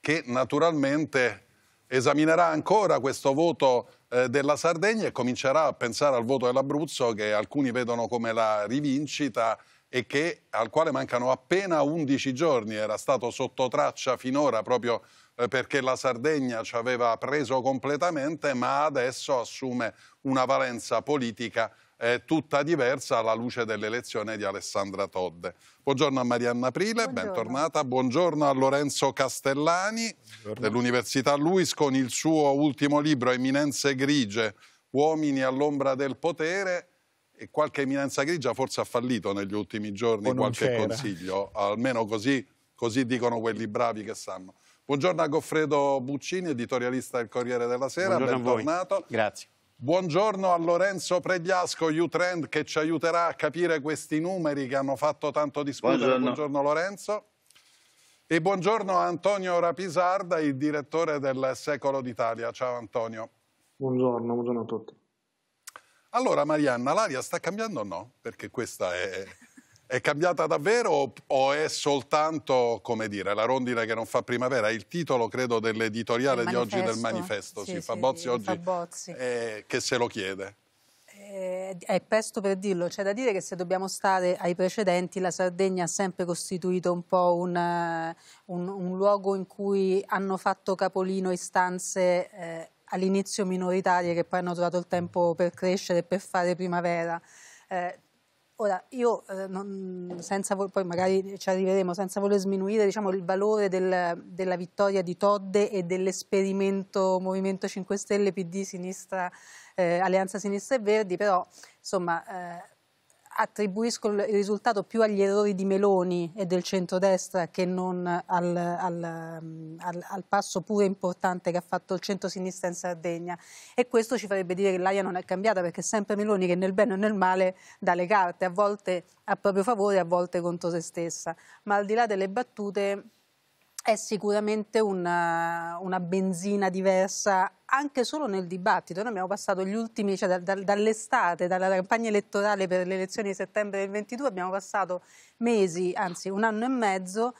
che naturalmente esaminerà ancora questo voto eh, della Sardegna e comincerà a pensare al voto dell'Abruzzo che alcuni vedono come la rivincita e che, al quale mancano appena 11 giorni, era stato sotto traccia finora proprio eh, perché la Sardegna ci aveva preso completamente, ma adesso assume una valenza politica eh, tutta diversa alla luce dell'elezione di Alessandra Todde. Buongiorno a Marianna Aprile, Buongiorno. bentornata. Buongiorno a Lorenzo Castellani dell'Università Luis con il suo ultimo libro Eminenze grigie, uomini all'ombra del potere e qualche eminenza grigia forse ha fallito negli ultimi giorni qualche consiglio, almeno così, così dicono quelli bravi che sanno. Buongiorno a Goffredo Buccini, editorialista del Corriere della Sera, Buongiorno bentornato. Grazie. Buongiorno a Lorenzo Pregliasco, Utrend, che ci aiuterà a capire questi numeri che hanno fatto tanto discutere. Buongiorno, buongiorno Lorenzo. E buongiorno a Antonio Rapisarda, il direttore del Secolo d'Italia. Ciao Antonio. Buongiorno, buongiorno a tutti. Allora Marianna, l'aria sta cambiando o no? Perché questa è è cambiata davvero o è soltanto, come dire, la rondine che non fa primavera? È il titolo, credo, dell'editoriale di oggi del manifesto. Sì, sì, Fabozzi sì, oggi Fabozzi. Eh, che se lo chiede. Eh, è presto per dirlo, c'è da dire che se dobbiamo stare ai precedenti la Sardegna ha sempre costituito un po' un, eh, un, un luogo in cui hanno fatto capolino istanze eh, all'inizio minoritarie che poi hanno trovato il tempo per crescere e per fare primavera. Eh, Ora, io eh, non, senza, poi magari ci arriveremo, senza voler sminuire diciamo, il valore del, della vittoria di Todde e dell'esperimento Movimento 5 Stelle, PD, Sinistra, eh, Alleanza Sinistra e Verdi, però insomma eh, attribuisco il risultato più agli errori di Meloni e del centrodestra che non al, al, mm, al, al passo pure importante che ha fatto il centro-sinistra in Sardegna. E questo ci farebbe dire che l'aria non è cambiata perché è sempre Meloni che nel bene o nel male dà le carte, a volte a proprio favore, a volte contro se stessa. Ma al di là delle battute è sicuramente una, eh, una, benzina diversa anche solo nel dibattito. Noi abbiamo passato gli ultimi, cioè da, da, dall'estate, dalla campagna elettorale per le elezioni di settembre del 22, abbiamo passato mesi, anzi un anno e mezzo,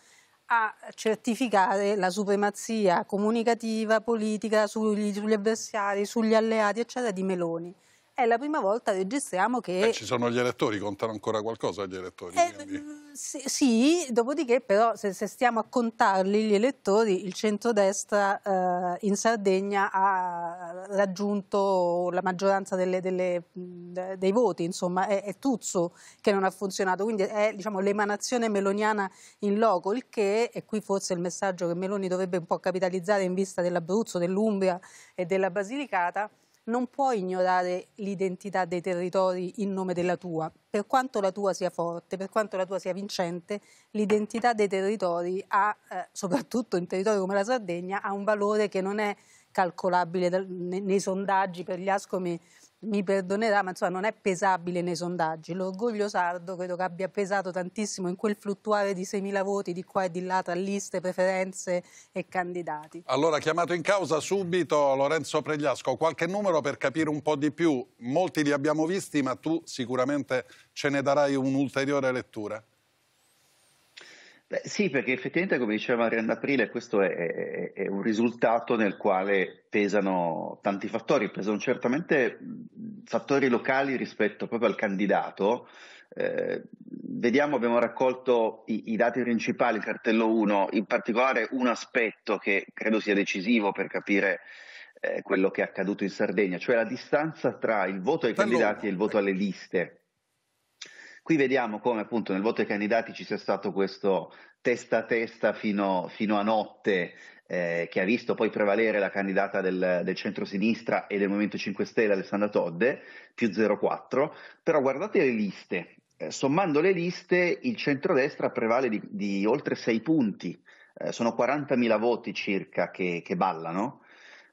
a certificare la supremazia comunicativa, politica, sugli, sugli avversari, sugli alleati, eccetera, di Meloni è la prima volta registriamo che... Beh, ci sono gli elettori, contano ancora qualcosa gli elettori? Eh, sì, sì, dopodiché però se, se, stiamo a contarli gli elettori, il centrodestra eh, in Sardegna ha raggiunto la maggioranza delle, delle, dei voti, insomma è, è, Tuzzo che non ha funzionato, quindi è diciamo, l'emanazione meloniana in loco, il che, e qui forse il messaggio che Meloni dovrebbe un po' capitalizzare in vista dell'Abruzzo, dell'Umbria e della Basilicata, non può ignorare l'identità dei territori in nome della tua. Per quanto la tua sia forte, per quanto la tua sia vincente, l'identità dei territori ha, eh, soprattutto in territori come la Sardegna, ha un valore che non è calcolabile nei sondaggi per gli ascomi mi perdonerà, ma insomma non è pesabile nei sondaggi. L'orgoglio sardo credo che abbia pesato tantissimo in quel fluttuare di 6.000 voti di qua e di là tra liste, preferenze e candidati. Allora, chiamato in causa subito Lorenzo Pregliasco, qualche numero per capire un po' di più. Molti li abbiamo visti, ma tu sicuramente ce ne darai un'ulteriore lettura. Beh, sì, perché effettivamente, come diceva Marianna Aprile, questo è, è, è, un risultato nel quale pesano tanti fattori, pesano certamente fattori locali rispetto proprio al candidato. Eh, vediamo, abbiamo raccolto i, i dati principali, cartello 1, in particolare un aspetto che credo sia decisivo per capire eh, quello che è accaduto in Sardegna, cioè la distanza tra il voto ai candidati e il voto alle liste. Qui vediamo come appunto nel voto dei candidati ci sia stato questo testa a testa fino, fino a notte eh, che ha visto poi prevalere la candidata del, del centro-sinistra e del Movimento 5 Stelle Alessandra Todde, più 0,4, però guardate le liste, eh, sommando le liste il centrodestra prevale di, di oltre 6 punti, eh, sono 40.000 voti circa che, che ballano.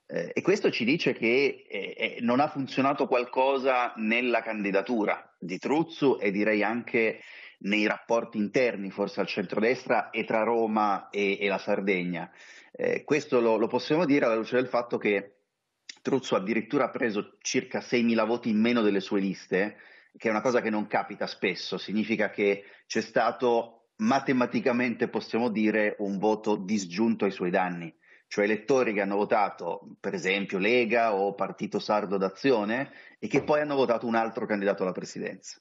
Eh, e questo ci dice che eh, eh, non ha funzionato qualcosa nella candidatura di Truzzu e direi anche nei rapporti interni forse al centrodestra e tra Roma e, e la Sardegna. Eh, questo lo, lo, possiamo dire alla luce del fatto che Truzzo addirittura ha preso circa 6.000 voti in meno delle sue liste, che è una cosa che non capita spesso, significa che c'è stato matematicamente, possiamo dire, un voto disgiunto ai suoi danni cioè elettori che hanno votato per esempio Lega o Partito Sardo d'Azione e che poi hanno votato un altro candidato alla presidenza.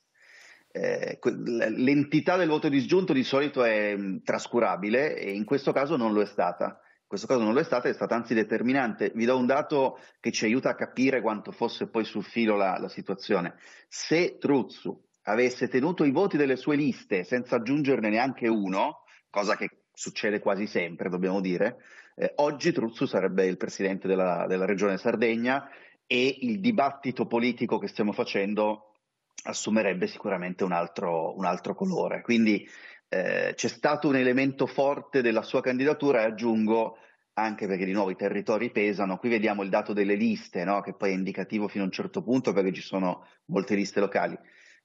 Eh, l'entità del voto disgiunto di solito è mm, trascurabile e in questo caso non lo è stata. In questo caso non lo è stata, è stata anzi determinante. Vi do un dato che ci aiuta a capire quanto fosse poi sul filo la, la situazione. Se Truzzu avesse tenuto i voti delle sue liste senza aggiungerne neanche uno, cosa che succede quasi sempre, dobbiamo dire, eh, oggi Truzzu sarebbe il presidente della, della regione Sardegna e il dibattito politico che stiamo facendo assumerebbe sicuramente un altro, un altro colore. Quindi eh, c'è stato un elemento forte della sua candidatura e aggiungo anche perché di nuovo i territori pesano, qui vediamo il dato delle liste, no? che poi è indicativo fino a un certo punto perché ci sono molte liste locali.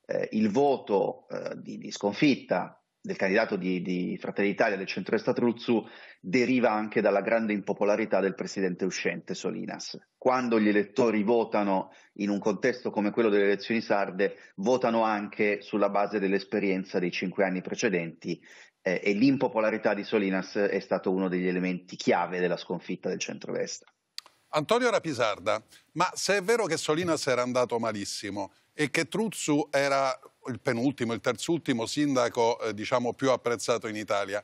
Eh, il voto eh, di, di, sconfitta del candidato di, di Fratelli d'Italia del centro-est Truzzu deriva anche dalla grande impopolarità del presidente uscente Solinas. Quando gli elettori votano in un contesto come quello delle elezioni sarde, votano anche sulla base dell'esperienza dei cinque anni precedenti eh, e l'impopolarità di Solinas è stato uno degli elementi chiave della sconfitta del centro-est. Antonio Rapisarda, ma se è vero che Solinas era andato malissimo e che Truzzu era il penultimo, il terzultimo sindaco eh, diciamo, più apprezzato in Italia.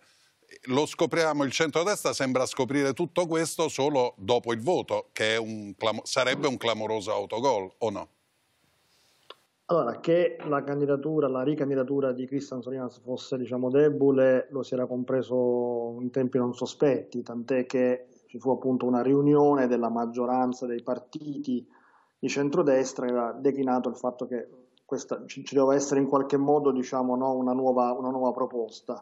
Lo scopriamo, il centrodestra sembra scoprire tutto questo solo dopo il voto, che un, sarebbe un clamoroso autogol, o no? Allora, che la candidatura, la ricandidatura di Christian Sorians fosse diciamo, debole lo si era compreso in tempi non sospetti, tant'è che ci fu appunto una riunione della maggioranza dei partiti di centrodestra che aveva declinato il fatto che questa, ci, ci, doveva essere in qualche modo diciamo, no, una, nuova, una, nuova, proposta.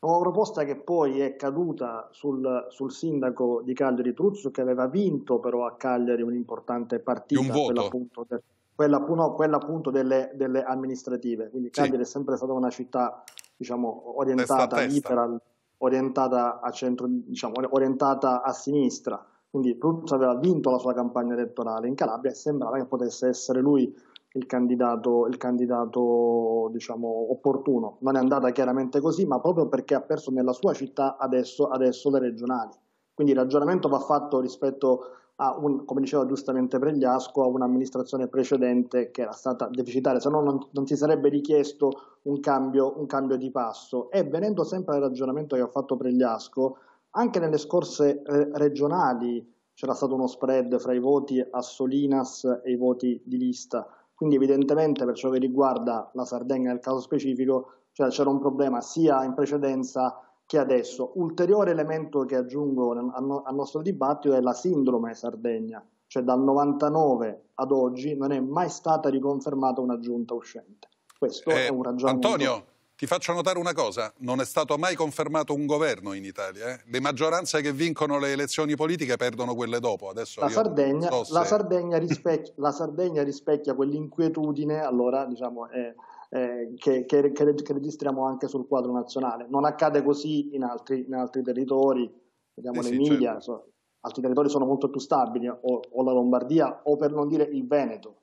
Una nuova proposta che poi è caduta sul, sul sindaco di Cagliari Truzzo che aveva vinto però a Cagliari un'importante partita, un voto. quella appunto, de, quella, no, quella appunto delle, delle, amministrative. Quindi Cagliari sì. è sempre stata una città diciamo, orientata, liberal, orientata, a centro, diciamo, orientata a sinistra. Quindi Truzzo aveva vinto la sua campagna elettorale in Calabria e sembrava che potesse essere lui il candidato, il candidato diciamo, opportuno. Non è andata chiaramente così, ma proprio perché ha perso nella sua città adesso, adesso le regionali. Quindi il ragionamento va fatto rispetto a, un, come diceva giustamente Pregliasco, a un'amministrazione precedente che era stata deficitaria, se no non, non si sarebbe richiesto un cambio, un cambio, di passo. E venendo sempre al ragionamento che ha fatto Pregliasco, anche nelle scorse eh, regionali c'era stato uno spread fra i voti a Solinas e i voti di lista quindi evidentemente per ciò che riguarda la Sardegna nel caso specifico, cioè c'era un problema sia in precedenza che adesso. Ulteriore elemento che aggiungo al nostro dibattito è la sindrome Sardegna, cioè dal 99 ad oggi non è mai stata riconfermata una giunta uscente. Questo eh, è un ragionamento. Antonio, ti faccio notare una cosa, non è stato mai confermato un governo in Italia. Eh? Le maggioranze che vincono le elezioni politiche perdono quelle dopo. Adesso la, Sardegna, so se... la Sardegna, rispecchia, la Sardegna rispecchia quell'inquietudine, allora diciamo... È... Eh, che, che, che, registriamo anche sul quadro nazionale. Non accade così in altri, in altri territori, vediamo eh sì, l'Emilia, certo. so, altri territori sono molto più stabili, o, o, la Lombardia, o per non dire il Veneto.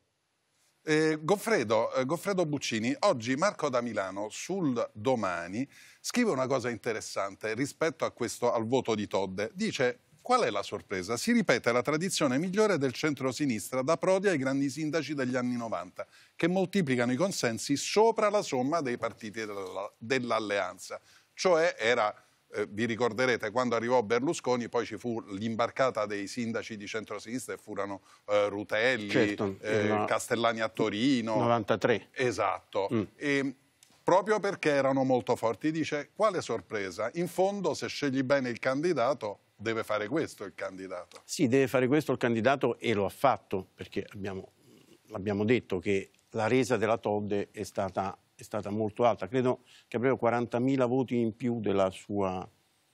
Eh, Goffredo, eh, Goffredo, Buccini, oggi Marco da Milano sul domani scrive una cosa interessante rispetto a questo, al voto di Todde. Dice qual è la sorpresa? Si ripete la tradizione migliore del centro-sinistra da Prodi ai grandi sindaci degli anni 90 che moltiplicano i consensi sopra la somma dei partiti dell'alleanza. cioè era eh, vi ricorderete quando arrivò Berlusconi poi ci fu l'imbarcata dei sindaci di centrosinistra e furono eh, Rutelli, certo, eh, no, Castellani a Torino. 93. Esatto. Mm. E, proprio perché erano molto forti. Dice, quale sorpresa? In fondo se scegli bene il candidato deve fare questo il candidato. Sì, deve fare questo il candidato e lo ha fatto perché abbiamo, abbiamo detto che la resa della Todde è stata è stata molto alta, credo che avrebbe 40.000 voti in più della sua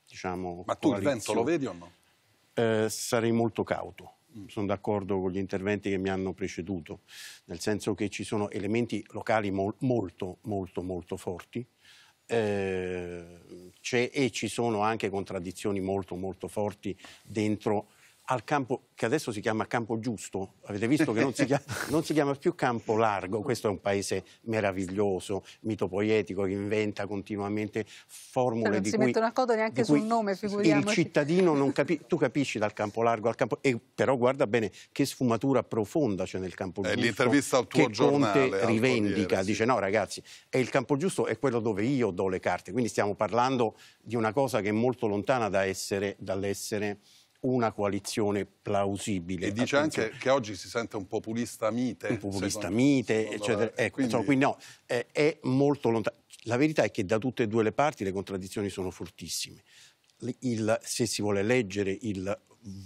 diciamo, Ma tu il vento lo vedi o no? Eh, sarei molto cauto. Mm. Sono d'accordo con gli interventi che mi hanno preceduto, nel senso che ci sono elementi locali mol molto, molto, molto forti eh, e ci sono anche contraddizioni molto, molto forti dentro al campo che adesso si chiama campo giusto, avete visto che non si, chiama, non si chiama più campo largo, questo è un paese meraviglioso, mitopoietico, che inventa continuamente formule cioè, di cui... Non si mette una coda neanche sul nome, figuriamoci. Il cittadino non capisce, tu capisci dal campo largo al campo... E però guarda bene che sfumatura profonda c'è nel campo eh, giusto. È L'intervista al tuo che giornale. Conte rivendica, Corriere, dice no ragazzi, è il campo giusto è quello dove io do le carte, quindi stiamo parlando di una cosa che è molto lontana da dall'essere una coalizione plausibile. E dice attenzione. anche che oggi si sente un populista mite. Un populista secondo, mite, secondo eccetera. Ecco, quindi... Insomma, quindi no, è, è molto lontano. La verità è che da tutte e due le parti le contraddizioni sono fortissime. Il, se si vuole leggere il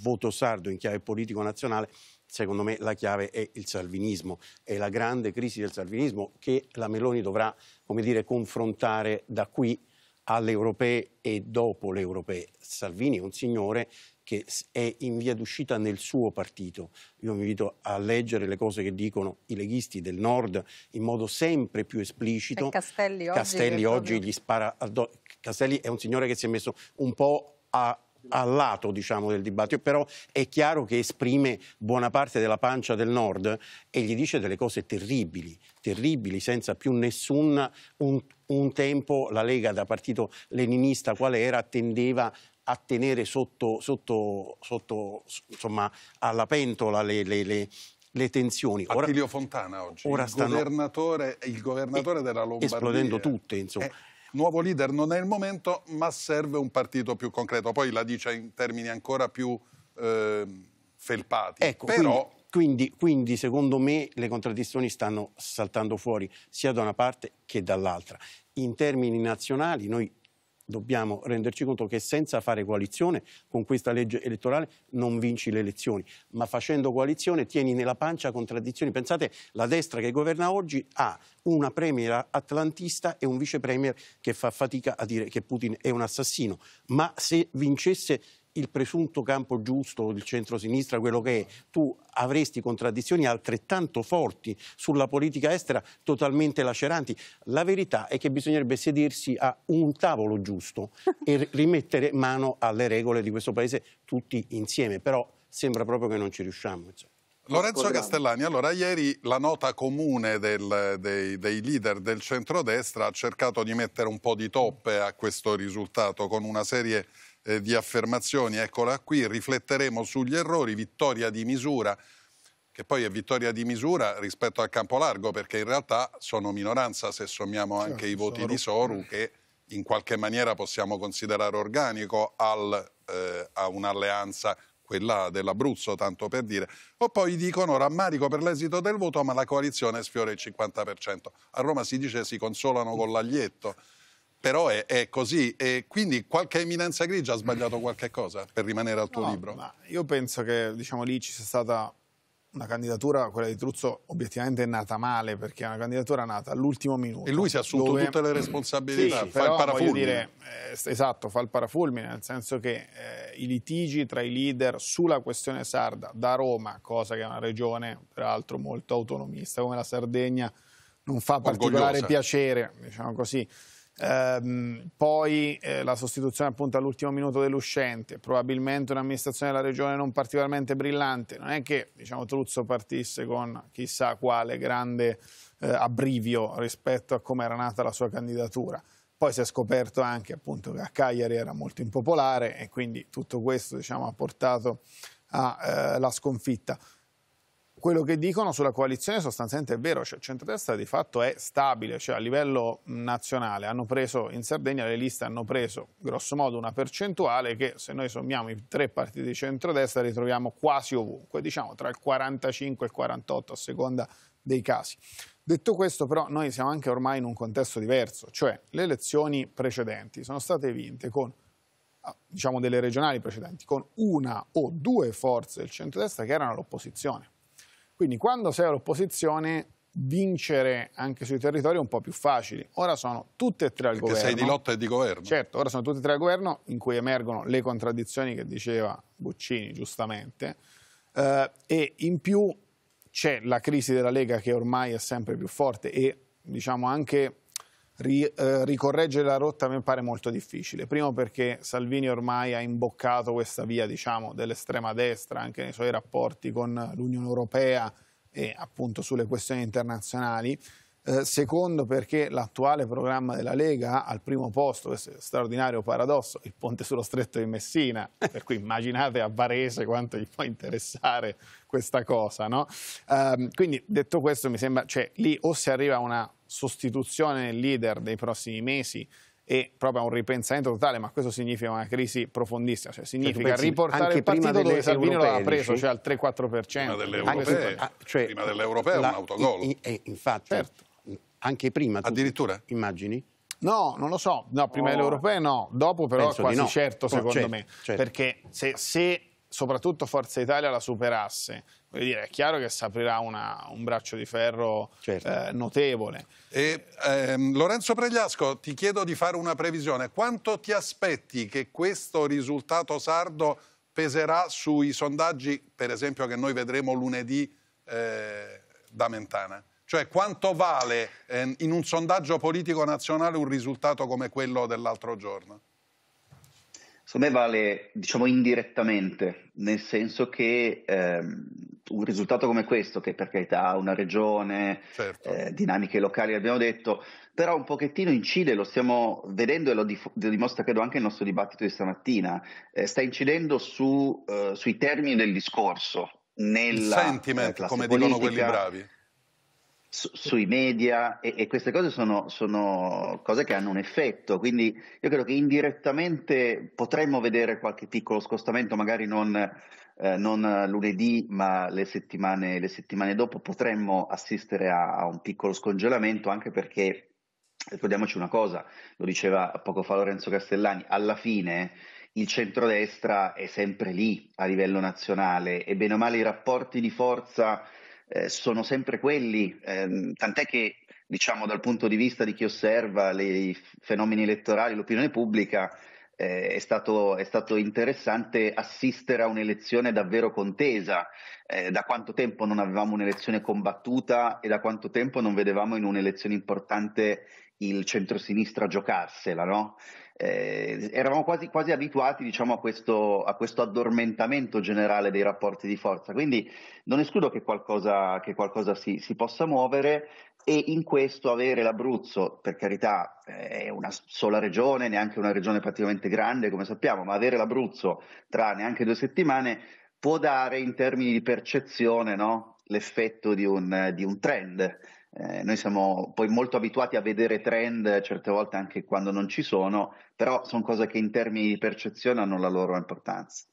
voto sardo in chiave politico nazionale, secondo me la chiave è il salvinismo, è la grande crisi del salvinismo che la Meloni dovrà, come dire, confrontare da qui alle europee e dopo le europee. Salvini è un signore che è in via d'uscita nel suo partito. Io mi invito a leggere le cose che dicono i leghisti del nord in modo sempre più esplicito. E Castelli oggi, Castelli oggi gli spara addosso. Castelli è un signore che si è messo un po' a al lato diciamo, del dibattito, però è chiaro che esprime buona parte della pancia del Nord e gli dice delle cose terribili, terribili senza più nessun... Un, un tempo la Lega da partito leninista qual era tendeva a tenere sotto, sotto, sotto insomma, alla pentola le, le, le le tensioni. Ora, Fontana oggi, ora il, governatore, il governatore eh, della Lombardia. Esplodendo tutte, insomma. Eh, nuovo leader non è il momento, ma serve un partito più concreto. Poi la dice in termini ancora più eh, felpati. Ecco, Però... Quindi, quindi, quindi, secondo me, le contraddizioni stanno saltando fuori sia da una parte che dall'altra. In termini nazionali, noi dobbiamo renderci conto che senza fare coalizione con questa legge elettorale non vinci le elezioni, ma facendo coalizione tieni nella pancia contraddizioni. Pensate, la destra che governa oggi ha una premier atlantista e un vicepremier che fa fatica a dire che Putin è un assassino, ma se vincesse il presunto campo giusto, il centro-sinistra, quello che è, tu avresti contraddizioni altrettanto forti sulla politica estera, totalmente laceranti. La verità è che bisognerebbe sedersi a un tavolo giusto e rimettere mano alle regole di questo Paese tutti insieme, però sembra proprio che non ci riusciamo. Insomma. Lorenzo Castellani, allora ieri la nota comune del, dei, dei, leader del centrodestra ha cercato di mettere un po' di toppe a questo risultato con una serie di eh, di affermazioni, eccola qui, rifletteremo sugli errori, vittoria di misura, che poi è vittoria di misura rispetto al campo largo, perché in realtà sono minoranza se sommiamo anche certo, i voti Soru. di Soru, che in qualche maniera possiamo considerare organico al, eh, a un'alleanza quella dell'Abruzzo, tanto per dire. O poi dicono rammarico per l'esito del voto, ma la coalizione sfiora il 50%. A Roma si dice si consolano con l'aglietto però è, è, così. E quindi qualche eminenza grigia ha sbagliato qualche cosa per rimanere al tuo no, libro? io penso che diciamo, lì ci sia stata una candidatura, quella di Truzzo, obiettivamente è nata male perché è una candidatura nata all'ultimo minuto. E lui si è assunto dove... tutte le responsabilità, sì, fa però, il parafulmine. Dire, eh, esatto, fa il parafulmine, nel senso che eh, i litigi tra i leader sulla questione sarda da Roma, cosa che è una regione peraltro molto autonomista come la Sardegna, non fa particolare piacere, diciamo così, ehm, poi eh, la sostituzione appunto all'ultimo minuto dell'uscente, probabilmente un'amministrazione della regione non particolarmente brillante, non è che diciamo, Truzzo partisse con chissà quale grande eh, abbrivio rispetto a come era nata la sua candidatura. Poi si è scoperto anche appunto, che a Cagliari era molto impopolare e quindi tutto questo diciamo, ha portato alla eh, sconfitta quello che dicono sulla coalizione sostanzialmente è vero, cioè il centrodestra di fatto è stabile, cioè a livello nazionale hanno preso in Sardegna le liste hanno preso grosso modo una percentuale che se noi sommiamo i tre partiti di centrodestra ritroviamo quasi ovunque, diciamo tra il 45 e il 48 a seconda dei casi. Detto questo però noi siamo anche ormai in un contesto diverso, cioè le elezioni precedenti sono state vinte con diciamo delle regionali precedenti con una o due forze del centrodestra che erano all'opposizione quindi quando sei all'opposizione vincere anche sui territori è un po' più facile. Ora sono tutte e tre al Perché governo. Perché sei di lotta e di governo. Certo, ora sono tutte e tre al governo in cui emergono le contraddizioni che diceva Boccini giustamente eh, e in più c'è la crisi della Lega che ormai è sempre più forte e diciamo anche ri, eh, ricorreggere la rotta mi pare molto difficile. Primo perché Salvini ormai ha imboccato questa via diciamo, dell'estrema destra anche nei suoi rapporti con l'Unione Europea e appunto sulle questioni internazionali. Eh, secondo perché l'attuale programma della Lega ha al primo posto, questo straordinario paradosso, il ponte sullo stretto di Messina, per cui immaginate a Varese quanto gli può interessare questa cosa. No? Eh, quindi detto questo mi sembra, cioè lì o si arriva a una sostituzione del leader dei prossimi mesi e proprio a un ripensamento totale, ma questo significa una crisi profondissima, cioè, cioè significa pensi, riportare il partito dove Salvini lo aveva preso, cioè al 3-4%. Prima dell'europeo, ah, cioè, prima dell'europeo un autogol. Eh, infatti, certo. anche prima. Addirittura? Immagini? No, non lo so, no, prima oh. dell'europeo no, dopo però Penso quasi no. certo secondo certo, me, certo. perché se, se soprattutto Forza Italia la superasse. Voglio dire, è chiaro che si aprirà una, un braccio di ferro certo. eh, notevole. E, ehm, Lorenzo Pregliasco, ti chiedo di fare una previsione. Quanto ti aspetti che questo risultato sardo peserà sui sondaggi, per esempio, che noi vedremo lunedì eh, da Mentana? Cioè quanto vale eh, in un sondaggio politico nazionale un risultato come quello dell'altro giorno? Secondo me vale, diciamo, indirettamente, nel senso che ehm, un risultato come questo, che per carità ha una regione, certo. eh, dinamiche locali, abbiamo detto, però un pochettino incide, lo stiamo vedendo e lo, dif- lo dimostra credo anche il nostro dibattito di stamattina, eh, sta incidendo su, eh, sui termini del discorso. Nella, il sentiment, come politica, dicono quelli bravi sui media e, e queste cose sono, sono, cose che hanno un effetto, quindi io credo che indirettamente potremmo vedere qualche piccolo scostamento, magari non, eh, non lunedì ma le settimane, le settimane, dopo potremmo assistere a, a un piccolo scongelamento anche perché ricordiamoci una cosa, lo diceva poco fa Lorenzo Castellani, alla fine il centrodestra è sempre lì a livello nazionale e bene o male i rapporti di forza eh, sono sempre quelli, ehm, tant'è che diciamo dal punto di vista di chi osserva le, i fenomeni elettorali, l'opinione pubblica, eh, è, stato, è, stato, interessante assistere a un'elezione davvero contesa. Eh, da quanto tempo non avevamo un'elezione combattuta e da quanto tempo non vedevamo in un'elezione importante il centrosinistra giocarsela, no? eh, eravamo quasi, quasi abituati diciamo, a, questo, a, questo, addormentamento generale dei rapporti di forza, quindi non escludo che qualcosa, che qualcosa si, si, possa muovere e in questo avere l'Abruzzo, per carità eh, è una sola regione, neanche una regione praticamente grande come sappiamo, ma avere l'Abruzzo tra neanche due settimane può dare in termini di percezione no? l'effetto di un, di un trend eh, noi siamo poi molto abituati a vedere trend certe volte anche quando non ci sono, però sono cose che in termini di percezione hanno la loro importanza.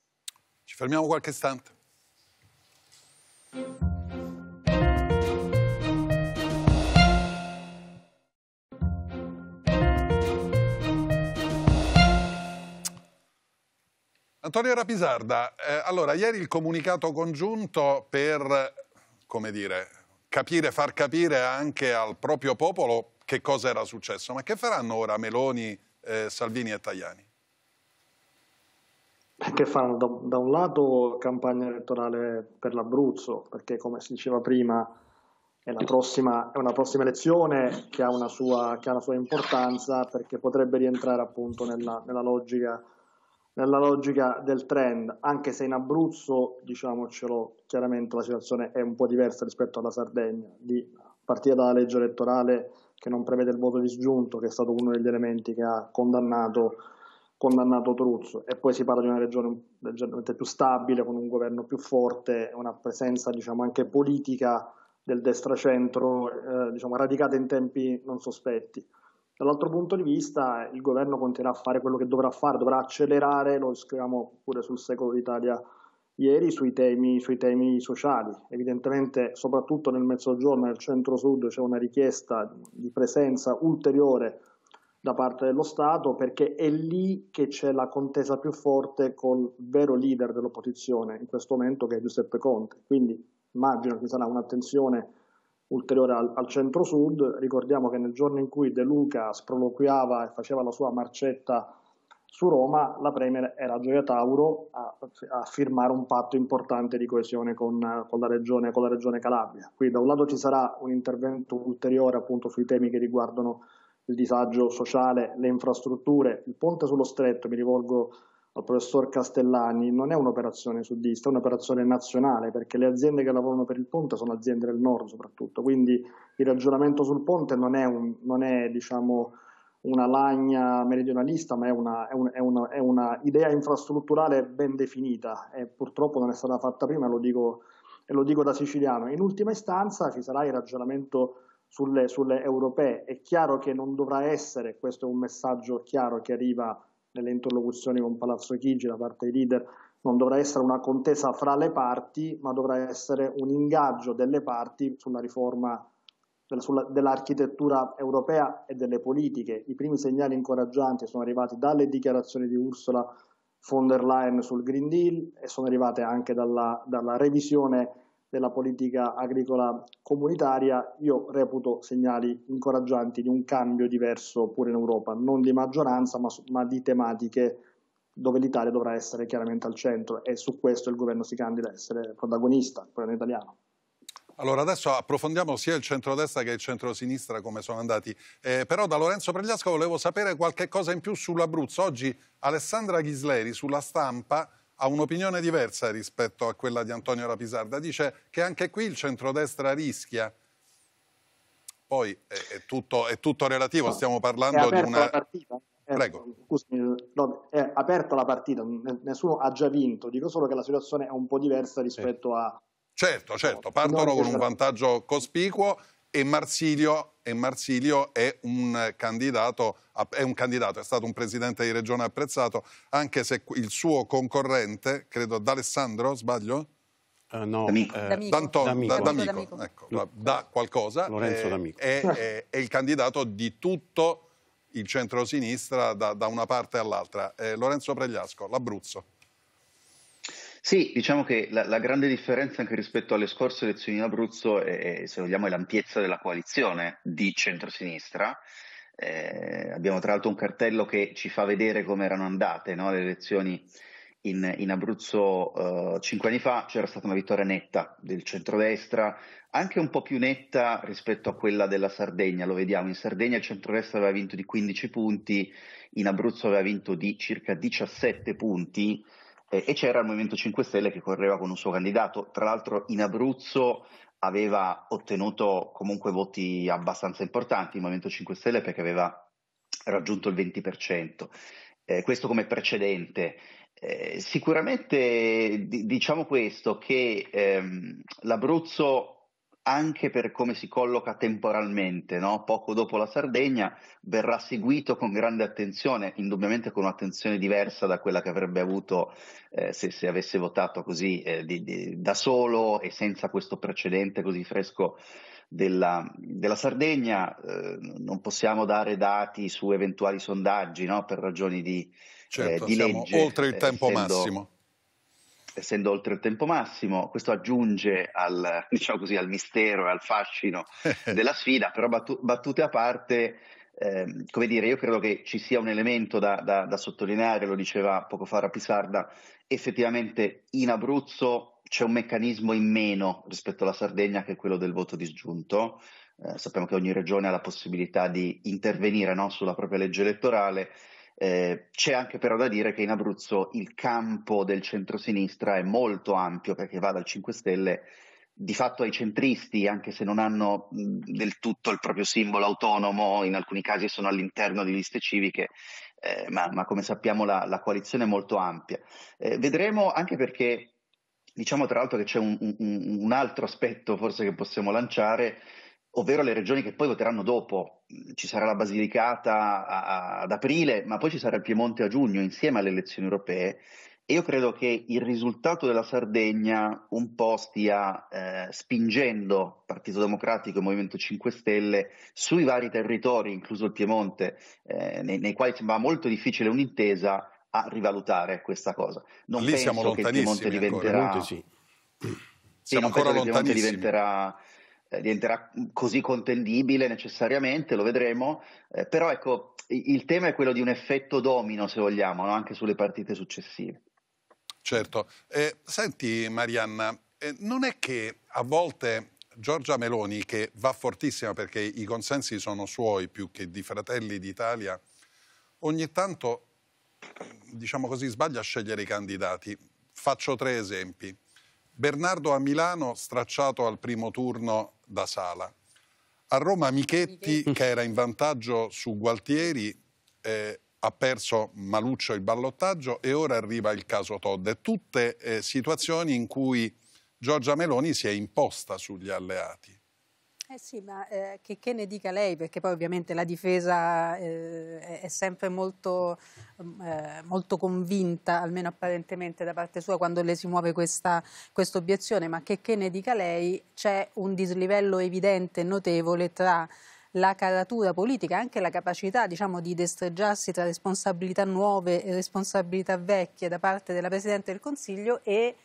Ci fermiamo qualche istante. Antonio Rapisarda, eh, allora ieri il comunicato congiunto per, come dire, capire, far capire anche al proprio popolo che cosa era successo. Ma che faranno ora Meloni, eh, Salvini e Tajani? Che fanno da, da un lato campagna elettorale per l'Abruzzo, perché come si diceva prima è, prossima, è una prossima elezione che ha una, sua, che ha una sua importanza perché potrebbe rientrare appunto nella, nella logica nella logica del trend, anche se in Abruzzo, diciamocelo, chiaramente la situazione è un po' diversa rispetto alla Sardegna, lì a partire dalla legge elettorale che non prevede il voto disgiunto, che è stato uno degli elementi che ha condannato, condannato Truzzo, e poi si parla di una regione leggermente più stabile, con un governo più forte, una presenza diciamo, anche politica del destra-centro eh, diciamo, radicata in tempi non sospetti. Dall'altro punto di vista, il governo continuerà a fare quello che dovrà fare, dovrà accelerare, lo scriviamo pure sul secolo d'Italia ieri, sui temi, sui temi sociali. Evidentemente, soprattutto nel mezzogiorno e nel centro-sud, c'è una richiesta di presenza ulteriore da parte dello Stato perché è lì che c'è la contesa più forte col vero leader dell'opposizione in questo momento che è Giuseppe Conte. Quindi immagino che ci sarà un'attenzione ulteriore al, al centro-sud. Ricordiamo che nel giorno in cui De Luca sproloquiava e faceva la sua marcetta su Roma, la Premier era Gioia Tauro a, a firmare un patto importante di coesione con, con, la regione, con la regione Calabria. Qui da un lato ci sarà un intervento ulteriore appunto sui temi che riguardano il disagio sociale, le infrastrutture, il ponte sullo stretto, mi rivolgo al professor Castellani, non è un'operazione sudista, è un'operazione nazionale, perché le aziende che lavorano per il ponte sono aziende del nord soprattutto, quindi il ragionamento sul ponte non è, un, non è diciamo, una lagna meridionalista, ma è una, è, un, è, una, è una, idea infrastrutturale ben definita e purtroppo non è stata fatta prima, lo dico, e lo dico da siciliano. In ultima istanza ci sarà il ragionamento sulle, sulle europee, è chiaro che non dovrà essere, questo è un messaggio chiaro che arriva nelle interlocuzioni con Palazzo Chigi da parte dei leader non dovrà essere una contesa fra le parti, ma dovrà essere un ingaggio delle parti sulla riforma dell'architettura europea e delle politiche. I primi segnali incoraggianti sono arrivati dalle dichiarazioni di Ursula von der Leyen sul Green Deal e sono arrivate anche dalla, dalla revisione della politica agricola comunitaria, io reputo segnali incoraggianti di un cambio diverso pure in Europa, non di maggioranza ma, ma di tematiche dove l'Italia dovrà essere chiaramente al centro e su questo il governo si candida a essere protagonista, il governo italiano. Allora adesso approfondiamo sia il centrodestra che il centrosinistra come sono andati, eh, però da Lorenzo Pregliasco volevo sapere qualche cosa in più sull'Abruzzo. Oggi Alessandra Ghisleri sulla stampa ha un'opinione diversa rispetto a quella di Antonio Rapisarda. Dice che anche qui il centrodestra rischia. Poi è, è, tutto, è tutto, relativo, stiamo parlando di una... Eh, Prego. Scusami, no, è aperta la partita, nessuno ha già vinto, dico solo che la situazione è un po' diversa rispetto a... Certo, certo, partono con un vantaggio cospicuo e Marsilio, e Marsilio è, un candidato, è, un candidato, è stato un presidente di regione apprezzato, anche se il suo concorrente, credo D'Alessandro, sbaglio? Uh, no, D'Amico. Eh, D'Amico. D'Amico. D'Amico. Ecco, da qualcosa. Lorenzo è, eh, D'Amico. È, è, è, il candidato di tutto il centro-sinistra da, da una parte all'altra. Eh, Lorenzo Pregliasco, l'Abruzzo. Sì, diciamo che la, la, grande differenza anche rispetto alle scorse elezioni in Abruzzo è, se vogliamo, è l'ampiezza della coalizione di centrosinistra. Eh, abbiamo tra l'altro un cartello che ci fa vedere come erano andate no? le elezioni in, in Abruzzo eh, cinque anni fa. C'era stata una vittoria netta del centrodestra, anche un po' più netta rispetto a quella della Sardegna, lo vediamo. In Sardegna il centrodestra aveva vinto di 15 punti, in Abruzzo aveva vinto di circa 17 punti e, e c'era il Movimento 5 Stelle che correva con un suo candidato, tra l'altro in Abruzzo aveva ottenuto comunque voti abbastanza importanti il Movimento 5 Stelle perché aveva raggiunto il 20%. Eh, questo come precedente. Eh, sicuramente d- diciamo questo che ehm, l'Abruzzo anche per come si colloca temporalmente, no? poco dopo la Sardegna, verrà seguito con grande attenzione, indubbiamente con un'attenzione diversa da quella che avrebbe avuto eh, se, se, avesse votato così eh, di, di, da solo e senza questo precedente così fresco della, della, Sardegna, eh, non possiamo dare dati su eventuali sondaggi no? per ragioni di, eh, certo, eh, di legge. Oltre il eh, tempo essendo... massimo essendo oltre il tempo massimo, questo aggiunge al, diciamo così, al mistero e al fascino della sfida, però battu- battute a parte, eh, come dire, io credo che ci sia un elemento da, da, da sottolineare, lo diceva poco fa Rapisarda, effettivamente in Abruzzo c'è un meccanismo in meno rispetto alla Sardegna che è quello del voto disgiunto. Eh, sappiamo che ogni regione ha la possibilità di intervenire no, sulla propria legge elettorale eh, c'è anche però da dire che in Abruzzo il campo del centrosinistra è molto ampio perché va dal 5 Stelle di fatto ai centristi, anche se non hanno del tutto il proprio simbolo autonomo, in alcuni casi sono all'interno di liste civiche, eh, ma, ma, come sappiamo la, la, coalizione è molto ampia. Eh, vedremo anche perché diciamo tra l'altro che c'è un, un, un altro aspetto forse che possiamo lanciare ovvero le regioni che poi voteranno dopo. Ci sarà la Basilicata a, a, ad aprile, ma poi ci sarà il Piemonte a giugno insieme alle elezioni europee. E io credo che il risultato della Sardegna un po' stia eh, spingendo Partito Democratico e Movimento 5 Stelle sui vari territori, incluso il Piemonte, eh, nei, nei, quali sembra molto difficile un'intesa, a rivalutare questa cosa. Non Lì penso siamo che il Piemonte diventerà... Ancora, sì. Sì, siamo ancora lontanissimi. Diventerà eh, diventerà così contendibile necessariamente, lo vedremo, eh, però ecco, il tema è quello di un effetto domino, se vogliamo, no? anche sulle partite successive. Certo. Eh, senti Marianna, eh, non è che a volte Giorgia Meloni, che va fortissima perché i consensi sono suoi più che di Fratelli d'Italia, ogni tanto, diciamo così, sbaglia a scegliere i candidati. Faccio tre esempi. Bernardo a Milano, stracciato al primo turno da Sala. A Roma Michetti, che era in vantaggio su Gualtieri, eh, ha perso Maluccio il ballottaggio e ora arriva il caso Todd. Tutte eh, situazioni in cui Giorgia Meloni si è imposta sugli alleati. Eh sì, ma eh, che, che, ne dica lei, perché poi ovviamente la difesa eh, è sempre molto, mm, eh, molto, convinta, almeno apparentemente da parte sua, quando le si muove questa quest obiezione, ma che, che ne dica lei, c'è un dislivello evidente e notevole tra la caratura politica, anche la capacità diciamo, di destreggiarsi tra responsabilità nuove e responsabilità vecchie da parte della Presidente del Consiglio e... Eh,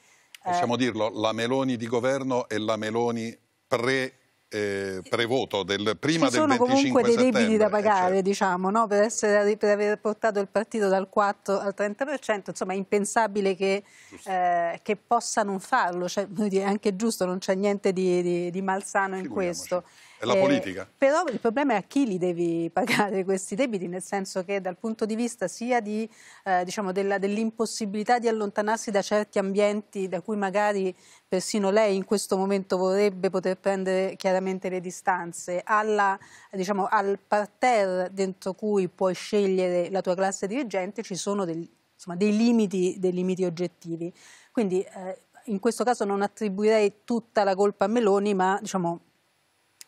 Possiamo dirlo, la Meloni di governo e la Meloni pre eh, prevoto del prima del 25 settembre. sono comunque dei debiti da eh, pagare, certo. diciamo, no? per, essere, per, aver portato il partito dal 4 al 30%, insomma è impensabile che, eh, che possa non farlo, cioè, è anche giusto, non c'è niente di, di, di malsano in questo. È la eh, politica. Però il problema è a chi li devi pagare questi debiti, nel senso che dal punto di vista sia di, eh, diciamo dell'impossibilità di allontanarsi da certi ambienti da cui magari persino lei in questo momento vorrebbe poter prendere chiaramente le distanze, alla, diciamo, al parterre dentro cui puoi scegliere la tua classe dirigente ci sono del, insomma, dei, limiti, dei, limiti, oggettivi. Quindi eh, in questo caso non attribuirei tutta la colpa a Meloni, ma diciamo,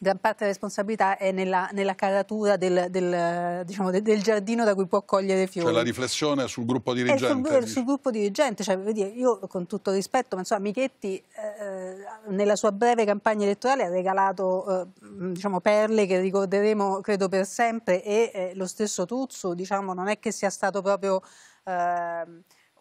gran parte della responsabilità è nella, nella caratura del, del, diciamo, del, del, giardino da cui può cogliere fiori. Cioè la riflessione sul gruppo dirigente. Sul, sul, gruppo dirigente, cioè, dire, io con tutto rispetto, ma insomma Michetti eh, nella sua breve campagna elettorale ha regalato eh, diciamo, perle che ricorderemo credo per sempre e eh, lo stesso Tuzzo diciamo, non è che sia stato proprio... Eh,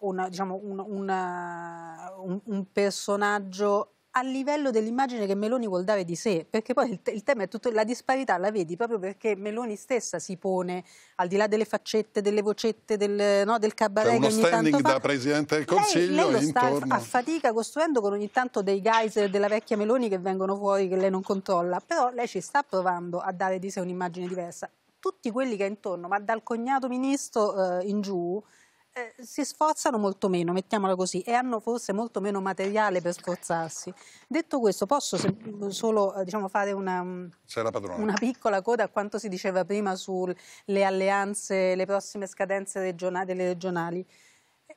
Una, diciamo, un, un, un, personaggio a livello dell'immagine che Meloni vuol dare di sé, perché poi il, il tema è tutto, la disparità la vedi proprio perché Meloni stessa si pone, al di là delle faccette, delle vocette, del, no, del cabaret C'è uno standing fa, da Presidente del Consiglio lei, lei lo sta a fatica costruendo con ogni tanto dei geyser della vecchia Meloni che vengono fuori, che lei non controlla, però lei ci sta provando a dare di sé un'immagine diversa. Tutti quelli che è intorno, ma dal cognato ministro eh, in giù, eh, si sforzano molto meno, mettiamola così, e hanno forse molto meno materiale per sforzarsi. Detto questo, posso solo eh, diciamo, fare una, mm, una, piccola coda a quanto si diceva prima sulle alleanze, le prossime scadenze regionali, delle regionali.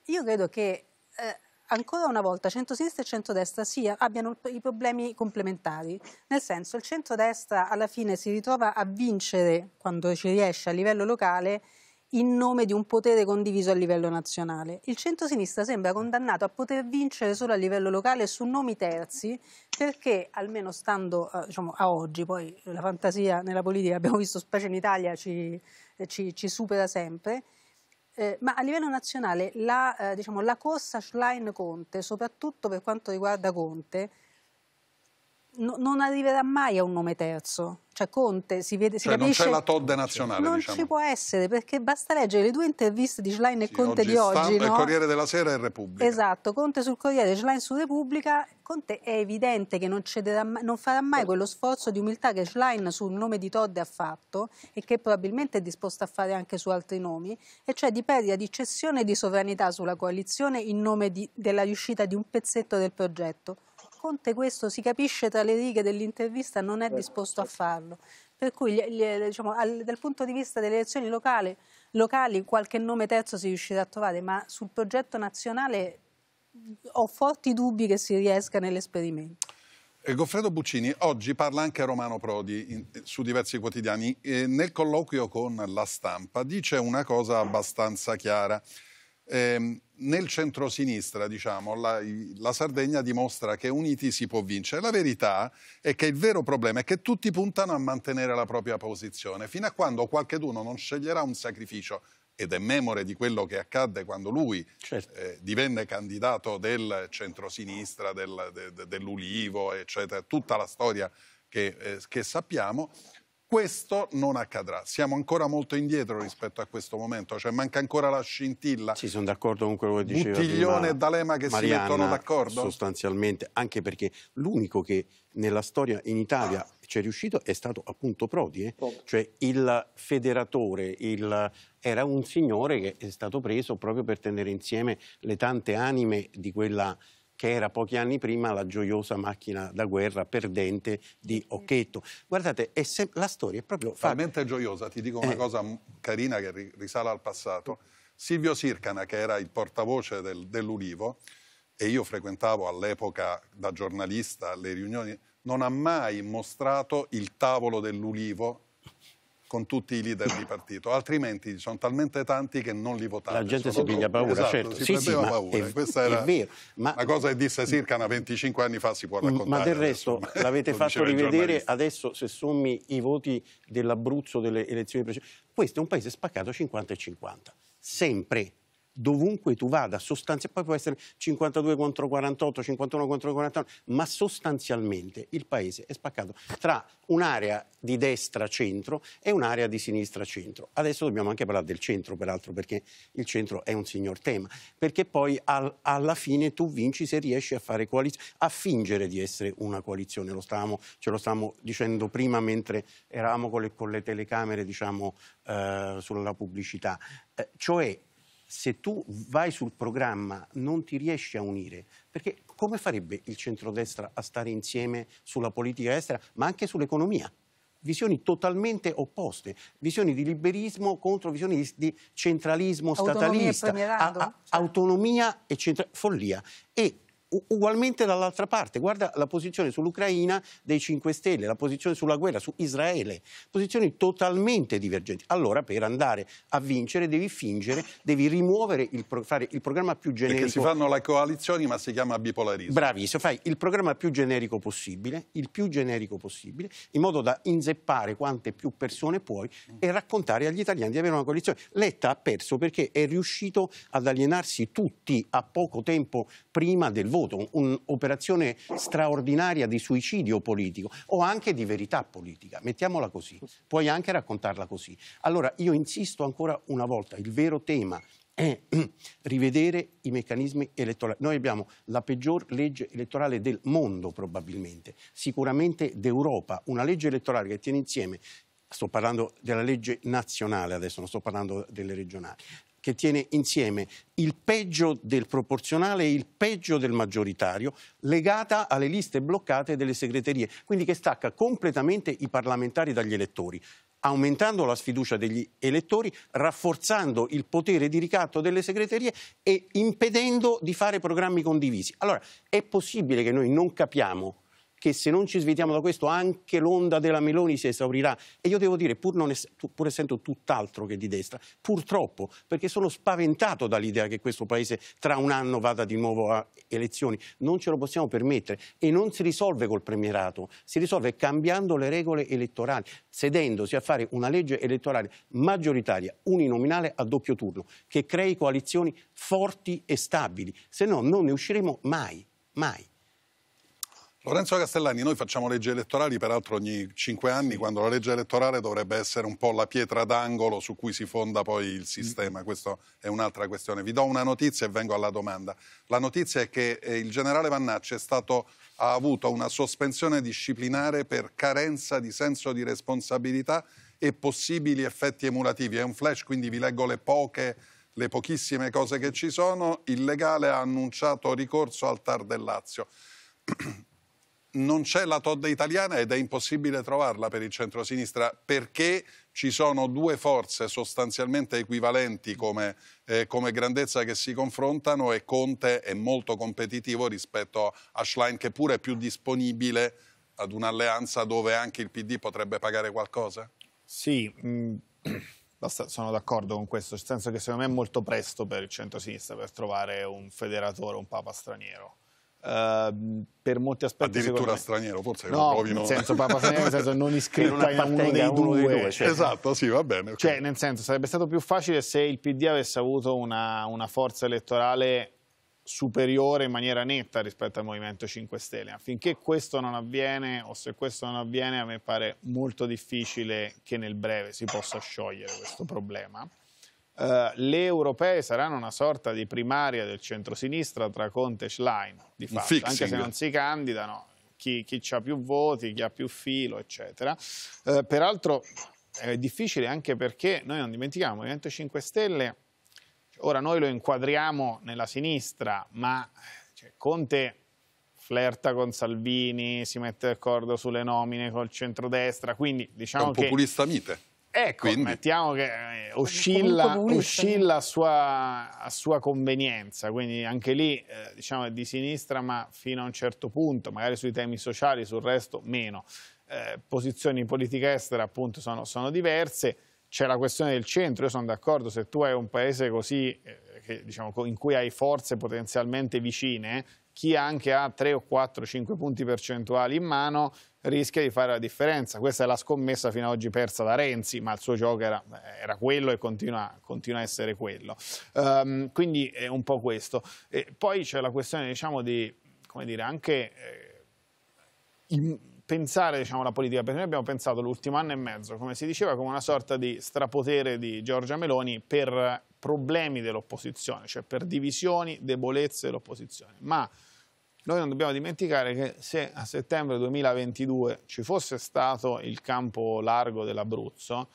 Io credo che... Eh, ancora una volta centrosinistra e centrodestra sia, abbiano i problemi complementari, nel senso il centrodestra alla fine si ritrova a vincere quando ci riesce a livello locale in nome di un potere condiviso a livello nazionale. Il centro-sinistra sembra condannato a poter vincere solo a livello locale su nomi terzi perché, almeno stando eh, diciamo, a oggi, poi la fantasia nella politica, abbiamo visto specie in Italia, ci, eh, ci, ci supera sempre, eh, ma a livello nazionale la, eh, diciamo, la corsa Schlein-Conte, soprattutto per quanto riguarda Conte, no, non arriverà mai a un nome terzo. Cioè Conte si vede, si cioè, capisce... non c'è la Todde nazionale, Non diciamo. ci può essere, perché basta leggere le due interviste di Schlein e sì, Conte oggi di oggi, Stampa, no? Corriere della Sera e Repubblica. Esatto, Conte sul Corriere, Schlein su Repubblica. Conte è evidente che non, cederà, non farà mai quello sforzo di umiltà che Schlein sul nome di Todde ha fatto e che probabilmente è disposto a fare anche su altri nomi, e cioè di perdita di cessione di sovranità sulla coalizione in nome di, della riuscita di un pezzetto del progetto Conte questo si capisce tra le righe dell'intervista non è disposto a farlo. Per cui diciamo, dal punto di vista delle elezioni locali, locali qualche nome terzo si riuscirà a trovare, ma sul progetto nazionale ho forti dubbi che si riesca nell'esperimento. Eh, Goffredo Buccini oggi parla anche Romano Prodi in, eh, su diversi quotidiani. E nel colloquio con la stampa dice una cosa abbastanza chiara. Eh, nel centrosinistra, diciamo, la, la, Sardegna dimostra che uniti si può vincere. La verità è che il vero problema è che tutti puntano a mantenere la propria posizione, fino a quando qualcheduno non sceglierà un sacrificio, ed è memore di quello che accadde quando lui certo. eh, divenne candidato del centrosinistra, del, de, de, dell'Ulivo, eccetera, tutta la storia che, eh, che sappiamo, questo non accadrà, siamo ancora molto indietro rispetto a questo momento, cioè manca ancora la scintilla. Sì, sono d'accordo con quello che diceva Buttiglione e D'Alema che Mariana, si mettono d'accordo? Sostanzialmente, anche perché l'unico che nella storia in Italia ah. ci è riuscito è stato appunto Prodi, eh? cioè il federatore, il era un signore che è stato preso proprio per tenere insieme le tante anime di quella che era pochi anni prima la gioiosa macchina da guerra perdente di Occhetto. Guardate, la storia è proprio... Talmente gioiosa, ti dico una eh. cosa carina che ri risale al passato. Silvio Sircana, che era il portavoce del, dell'Ulivo, e io frequentavo all'epoca da giornalista le riunioni, non ha mai mostrato il tavolo dell'Ulivo con tutti i leader di partito, altrimenti sono talmente tanti che non li votate. La gente si piglia paura, esatto, certo. Si sì, prendeva sì, paura. È, Questa era vero, ma, una cosa che disse Sircana 25 anni fa, si può raccontare. Ma del resto l'avete fatto rivedere adesso se sommi i voti dell'Abruzzo delle elezioni precedenti. Questo è un paese spaccato 50 e 50, sempre dovunque tu vada, sostanzialmente, poi può essere 52 contro 48, 51 contro 49, ma sostanzialmente il paese è spaccato tra un'area di destra-centro e un'area di sinistra-centro. Adesso dobbiamo anche parlare del centro, peraltro, perché il centro è un signor tema, perché poi al, alla fine tu vinci se riesci a, fare coalizione, a fingere di essere una coalizione, lo stavamo, ce lo stavamo dicendo prima mentre eravamo con le, con le telecamere diciamo, eh, sulla pubblicità, eh, cioè se tu vai sul programma non ti riesci a unire, perché come farebbe il centrodestra a stare insieme sulla politica estera, ma anche sull'economia? Visioni totalmente opposte, visioni di liberismo contro visioni di, di centralismo autonomia statalista, e a, a, cioè. autonomia e centra- follia. E ugualmente dall'altra parte. Guarda la posizione sull'Ucraina dei 5 Stelle, la posizione sulla guerra, su Israele, posizioni totalmente divergenti. Allora per andare a vincere devi fingere, devi rimuovere, il fare il programma più generico. Perché si fanno le coalizioni ma si chiama bipolarismo. Bravissimo, fai il programma più generico possibile, il più generico possibile, in modo da inzeppare quante più persone puoi e raccontare agli italiani di avere una coalizione. Letta ha perso perché è riuscito ad alienarsi tutti a poco tempo prima del voto voto, un'operazione straordinaria di suicidio politico o anche di verità politica, mettiamola così, puoi anche raccontarla così. Allora io insisto ancora una volta, il vero tema è rivedere i meccanismi elettorali. Noi abbiamo la peggior legge elettorale del mondo probabilmente, sicuramente d'Europa, una legge elettorale che tiene insieme sto parlando della legge nazionale adesso, non sto parlando delle regionali, che tiene insieme il peggio del proporzionale e il peggio del maggioritario, legata alle liste bloccate delle segreterie, quindi che stacca completamente i parlamentari dagli elettori aumentando la sfiducia degli elettori, rafforzando il potere di ricatto delle segreterie e impedendo di fare programmi condivisi. Allora, è possibile che noi non capiamo che se non ci svitiamo da questo anche l'onda della Meloni si esaurirà. E io devo dire, pur, es pur essendo tutt'altro che di destra, purtroppo, perché sono spaventato dall'idea che questo Paese tra un anno vada di nuovo a elezioni. Non ce lo possiamo permettere e non si risolve col premierato, si risolve cambiando le regole elettorali, sedendosi a fare una legge elettorale maggioritaria, uninominale a doppio turno, che crei coalizioni forti e stabili, se no non ne usciremo mai, mai. Lorenzo Castellani, noi facciamo leggi elettorali peraltro ogni cinque anni, sì. quando la legge elettorale dovrebbe essere un po' la pietra d'angolo su cui si fonda poi il sistema. Mm. Questa è un'altra questione. Vi do una notizia e vengo alla domanda. La notizia è che eh, il generale Vannacci stato, ha avuto una sospensione disciplinare per carenza di senso di responsabilità e possibili effetti emulativi. È un flash, quindi vi leggo le poche le pochissime cose che ci sono, il legale ha annunciato ricorso al TAR del Lazio. non c'è la todda italiana ed è impossibile trovarla per il centro-sinistra perché ci sono due forze sostanzialmente equivalenti come, eh, come, grandezza che si confrontano e Conte è molto competitivo rispetto a Schlein che pure è più disponibile ad un'alleanza dove anche il PD potrebbe pagare qualcosa? Sì, mh, mm, sono d'accordo con questo, nel senso che secondo me è molto presto per il centro-sinistra per trovare un federatore, un papa straniero Ehm, per molti aspetti addirittura me... straniero forse no, provi, no? nel senso Papa Saneo nel senso non iscritta in uno dei uno due, due cioè. esatto sì va bene okay. cioè nel senso sarebbe stato più facile se il PD avesse avuto una, una forza elettorale superiore in maniera netta rispetto al Movimento 5 Stelle. Affinché questo non avviene o se questo non avviene a me pare molto difficile che nel breve si possa sciogliere questo problema. Uh, le europee saranno una sorta di primaria del centrosinistra tra Conte e Schlein, di fatto, anche se non si candidano, chi, chi ha più voti, chi ha più filo, eccetera. Uh, peraltro è difficile anche perché noi non dimentichiamo, il Movimento 5 Stelle, ora noi lo inquadriamo nella sinistra, ma cioè, Conte flirta con Salvini, si mette d'accordo sulle nomine col centrodestra, quindi diciamo che... È un populista che... mite Ecco, Quindi. mettiamo che eh, oscilla, oscilla a, sua, a, sua, convenienza, quindi anche lì eh, diciamo è di sinistra ma fino a un certo punto, magari sui temi sociali, sul resto meno. Eh, posizioni in politica estera appunto sono, sono diverse, c'è la questione del centro, io sono d'accordo, se tu hai un paese così, eh, che, diciamo, in cui hai forze potenzialmente vicine, chi anche ha 3 o 4 5 punti percentuali in mano rischia di fare la differenza. Questa è la scommessa fino ad oggi persa da Renzi, ma il suo gioco era, era quello e continua, continua, a essere quello. Um, quindi è un po' questo. E poi c'è la questione diciamo, di, come dire, anche... Eh, in, pensare diciamo, la politica, perché noi abbiamo pensato l'ultimo anno e mezzo, come si diceva, come una sorta di strapotere di Giorgia Meloni per problemi dell'opposizione, cioè per divisioni, debolezze dell'opposizione. Ma noi non dobbiamo dimenticare che se a settembre 2022 ci fosse stato il campo largo dell'Abruzzo,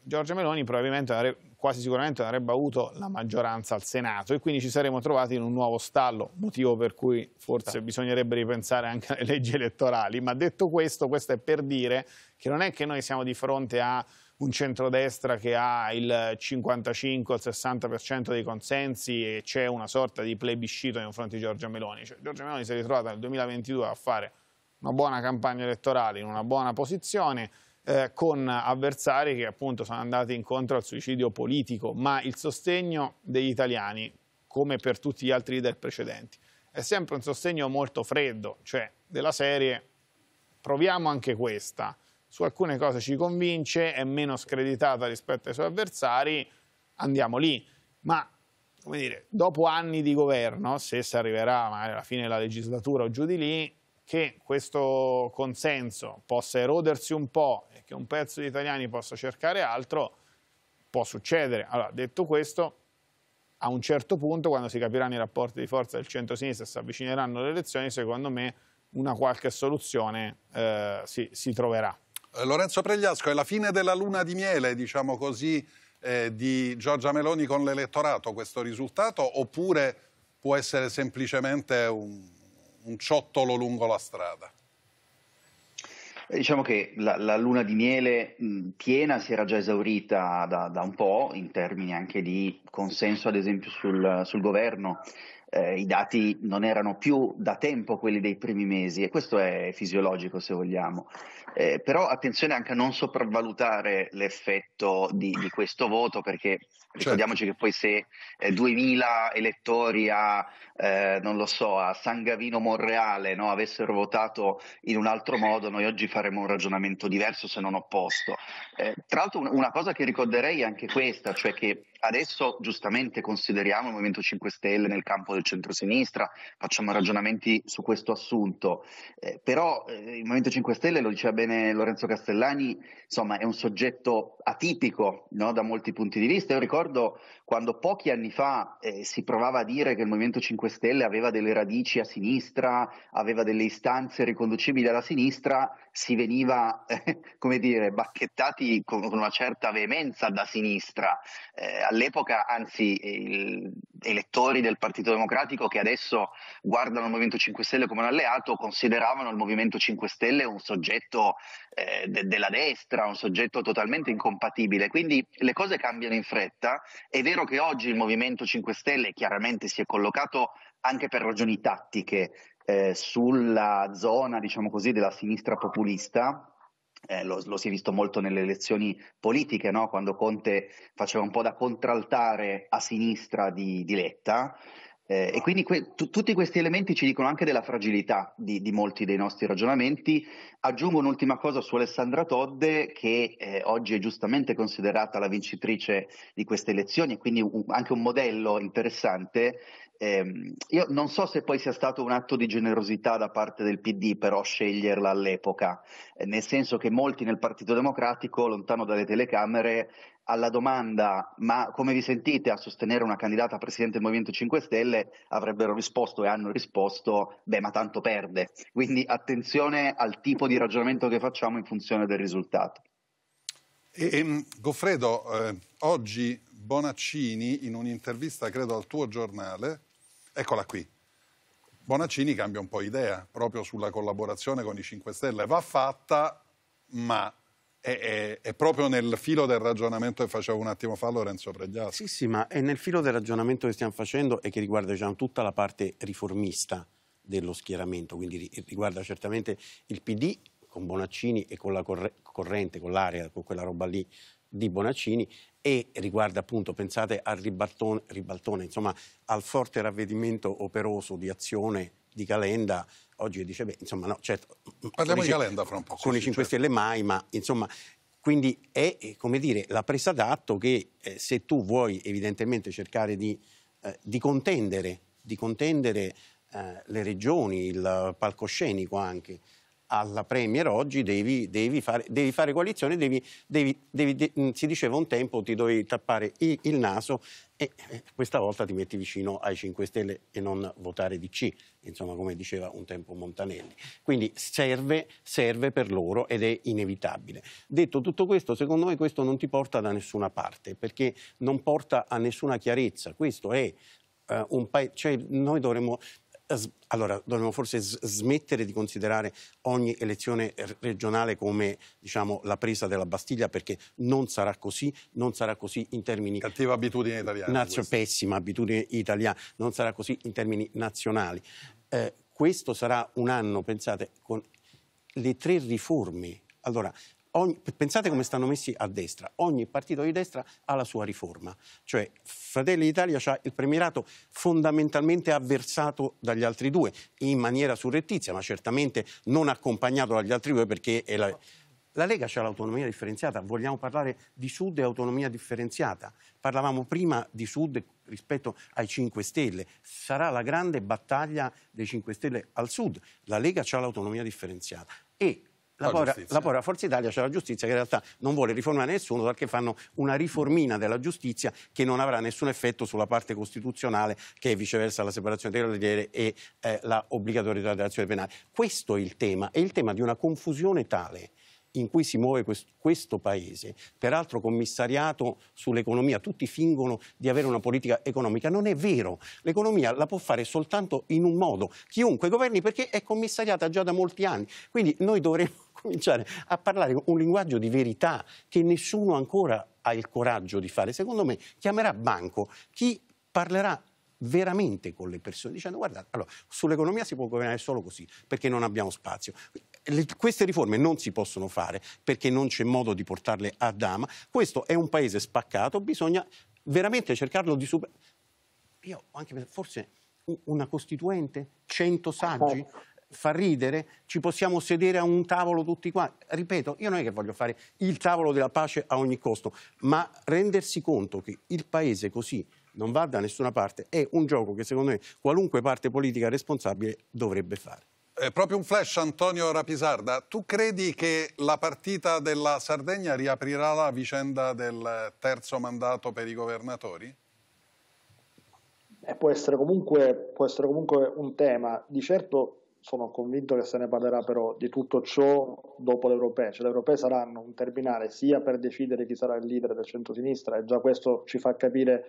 Giorgia Meloni probabilmente quasi sicuramente avrebbe avuto la maggioranza al Senato e quindi ci saremmo trovati in un nuovo stallo, motivo per cui forse sì. Certo. bisognerebbe ripensare anche alle leggi elettorali. Ma detto questo, questo è per dire che non è che noi siamo di fronte a un centrodestra che ha il 55-60% dei consensi e c'è una sorta di plebiscito nei confronti di Giorgia Meloni. Cioè, Giorgia Meloni si è ritrovata nel 2022 a fare una buona campagna elettorale in una buona posizione eh, con avversari che appunto sono andati incontro al suicidio politico, ma il sostegno degli italiani, come per tutti gli altri leader precedenti, è sempre un sostegno molto freddo, cioè della serie proviamo anche questa, su alcune cose ci convince, è meno screditata rispetto ai suoi avversari, andiamo lì. Ma come dire, dopo anni di governo, se si arriverà magari alla fine della legislatura o giù di lì, che questo consenso possa erodersi un po' e che un pezzo di italiani possa cercare altro, può succedere. Allora, detto questo, a un certo punto, quando si capiranno i rapporti di forza del centro-sinistra e si avvicineranno le elezioni, secondo me una qualche soluzione eh, si, si troverà. Eh, Lorenzo Pregliasco, è la fine della luna di miele, diciamo così, eh, di Giorgia Meloni con l'elettorato questo risultato oppure può essere semplicemente un, un ciottolo lungo la strada? Eh, diciamo che la, la, luna di miele piena si era già esaurita da, da, un po' in termini anche di consenso ad esempio sul, sul governo. Eh, I dati non erano più da tempo quelli dei primi mesi e questo è fisiologico se vogliamo. Eh, però attenzione anche a non sopravvalutare l'effetto di, di questo voto perché certo. ricordiamoci che poi se eh, 2000 elettori a, eh, non lo so, a San Gavino Monreale no, avessero votato in un altro modo, noi oggi faremmo un ragionamento diverso se non opposto. Eh, tra l'altro un, una cosa che ricorderei è anche questa, cioè che adesso giustamente consideriamo il Movimento 5 Stelle nel campo del centrosinistra, facciamo ragionamenti su questo assunto, eh, però eh, il Movimento 5 Stelle lo diceva bene Lorenzo Castellani, insomma è un soggetto atipico no? da molti punti di vista. Io ricordo quando pochi anni fa eh, si provava a dire che il Movimento 5 Stelle aveva delle radici a sinistra, aveva delle istanze riconducibili alla sinistra, si veniva, eh, come dire, bacchettati con, una certa veemenza da sinistra. Eh, all'epoca, anzi, il elettori del Partito Democratico che adesso guardano il Movimento 5 Stelle come un alleato, consideravano il Movimento 5 Stelle un soggetto eh, de- della destra, un soggetto totalmente incompatibile. Quindi le cose cambiano in fretta. È vero che oggi il Movimento 5 Stelle chiaramente si è collocato anche per ragioni tattiche eh, sulla zona, diciamo così, della sinistra populista, eh, lo, lo, si è visto molto nelle elezioni politiche, no? quando Conte faceva un po' da contraltare a sinistra di, di Letta. Eh, e quindi que- t- tutti questi elementi ci dicono anche della fragilità di-, di, molti dei nostri ragionamenti. Aggiungo un'ultima cosa su Alessandra Todde, che eh, oggi è giustamente considerata la vincitrice di queste elezioni e quindi un- anche un modello interessante eh, io non so se poi sia stato un atto di generosità da parte del PD però sceglierla all'epoca, eh, nel senso che molti nel Partito Democratico, lontano dalle telecamere, alla domanda ma come vi sentite a sostenere una candidata a presidente del Movimento 5 Stelle avrebbero risposto e hanno risposto beh ma tanto perde. Quindi attenzione al tipo di ragionamento che facciamo in funzione del risultato. E, e, ehm, Goffredo, eh, oggi Bonaccini in un'intervista credo al tuo giornale Eccola qui. Bonaccini cambia un po' idea proprio sulla collaborazione con i 5 Stelle. Va fatta, ma è, è, è, proprio nel filo del ragionamento che faceva un attimo fa Lorenzo Pregliasco. Sì, sì, ma è nel filo del ragionamento che stiamo facendo e che riguarda diciamo, tutta la parte riformista dello schieramento, quindi riguarda certamente il PD con Bonaccini e con la corrente, con l'area, con quella roba lì di Bonaccini e riguarda appunto, pensate al ribaltone, ribaltone insomma al forte ravvedimento operoso di azione di Calenda oggi dice, beh, insomma, no, certo, mm, mm, Parliamo di Calenda fra un po'. Con sì, i 5 certo. Stelle mai, ma insomma, quindi è, come dire, la presa d'atto che eh, se tu vuoi evidentemente cercare di, eh, di contendere, di contendere eh, le regioni, il palcoscenico anche, alla Premier oggi devi, devi, fare, devi fare, coalizione, devi, de, si diceva un tempo ti dovevi tappare il, il naso e eh, questa volta ti metti vicino ai 5 Stelle e non votare DC, insomma come diceva un tempo Montanelli. Quindi serve, serve per loro ed è inevitabile. Detto tutto questo, secondo me questo non ti porta da nessuna parte perché non porta a nessuna chiarezza, questo è Uh, un paese, cioè noi dovremmo allora, dovremmo forse smettere di considerare ogni elezione regionale come diciamo, la presa della Bastiglia perché non sarà così, non sarà così in termini... Cattiva abitudine italiana. Nazio, pessima abitudine italiana, non sarà così in termini nazionali. Eh, questo sarà un anno, pensate, con le tre riforme. Allora, Ogni, pensate come stanno messi a destra. Ogni partito di destra ha la sua riforma. Cioè, Fratelli d'Italia ha il premierato fondamentalmente avversato dagli altri due, in maniera surrettizia, ma certamente non accompagnato dagli altri due perché è la... La Lega ha l'autonomia differenziata, vogliamo parlare di Sud e autonomia differenziata. Parlavamo prima di Sud rispetto ai 5 Stelle, sarà la grande battaglia dei 5 Stelle al Sud. La Lega ha l'autonomia differenziata e la, povera, la povera, Forza Italia c'è la giustizia che in realtà non vuole riformare nessuno perché fanno una riformina della giustizia che non avrà nessun effetto sulla parte costituzionale che è viceversa la separazione delle carriere e eh, la obbligatorietà dell'azione penale. Questo è il tema, è il tema di una confusione tale in cui si muove questo, questo paese, peraltro commissariato sull'economia, tutti fingono di avere una politica economica, non è vero, l'economia la può fare soltanto in un modo, chiunque governi perché è commissariata già da molti anni, quindi noi dovremmo cominciare a parlare un linguaggio di verità che nessuno ancora ha il coraggio di fare. Secondo me chiamerà banco chi parlerà veramente con le persone, dicendo guardate, allora, sull'economia si può governare solo così, perché non abbiamo spazio. Le, queste riforme non si possono fare perché non c'è modo di portarle a dama. Questo è un paese spaccato, bisogna veramente cercarlo di superare. Io anche forse una costituente, cento saggi, fa ridere, ci possiamo sedere a un tavolo tutti quanti. Ripeto, io non è che voglio fare il tavolo della pace a ogni costo, ma rendersi conto che il paese così non va da nessuna parte è un gioco che secondo me qualunque parte politica responsabile dovrebbe fare. È proprio un flash, Antonio Rapisarda. Tu credi che la partita della Sardegna riaprirà la vicenda del terzo mandato per i governatori? Eh, può, essere comunque, può essere comunque un tema. Di certo sono convinto che se ne parlerà però di tutto ciò dopo le europee, cioè le europee saranno un terminale sia per decidere chi sarà il leader del centro-sinistra e già questo ci fa capire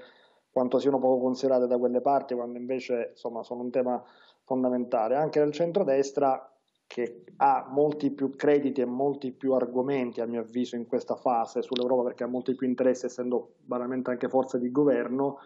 quanto siano poco considerate da quelle parti quando invece insomma, sono un tema fondamentale, anche nel centro-destra che ha molti più crediti e molti più argomenti, a mio avviso, in questa fase sull'Europa, perché ha molti più interessi, essendo banalmente anche forza di governo,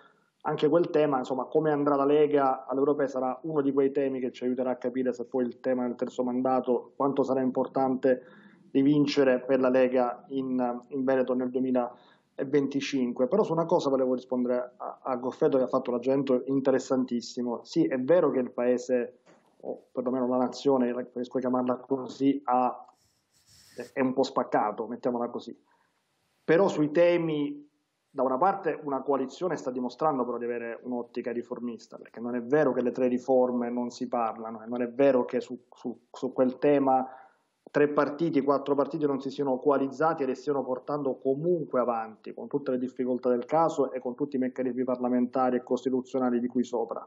anche quel tema, insomma, come andrà la Lega all'Europea sarà uno di quei temi che ci aiuterà a capire se poi il tema del terzo mandato, quanto sarà importante di vincere per la Lega in, in Veneto nel 2025. Però su una cosa volevo rispondere a, a Goffredo che ha fatto l'agento interessantissimo. Sì, è vero che il paese, o perlomeno la nazione, riesco a chiamarla così, ha, è un po' spaccato, mettiamola così. Però sui temi da una parte una coalizione sta dimostrando però di avere un'ottica riformista, perché non è vero che le tre riforme non si parlano, non è vero che su, su, su quel tema tre partiti, quattro partiti non si siano coalizzati e le stiano portando comunque avanti, con tutte le difficoltà del caso e con tutti i meccanismi parlamentari e costituzionali di cui sopra.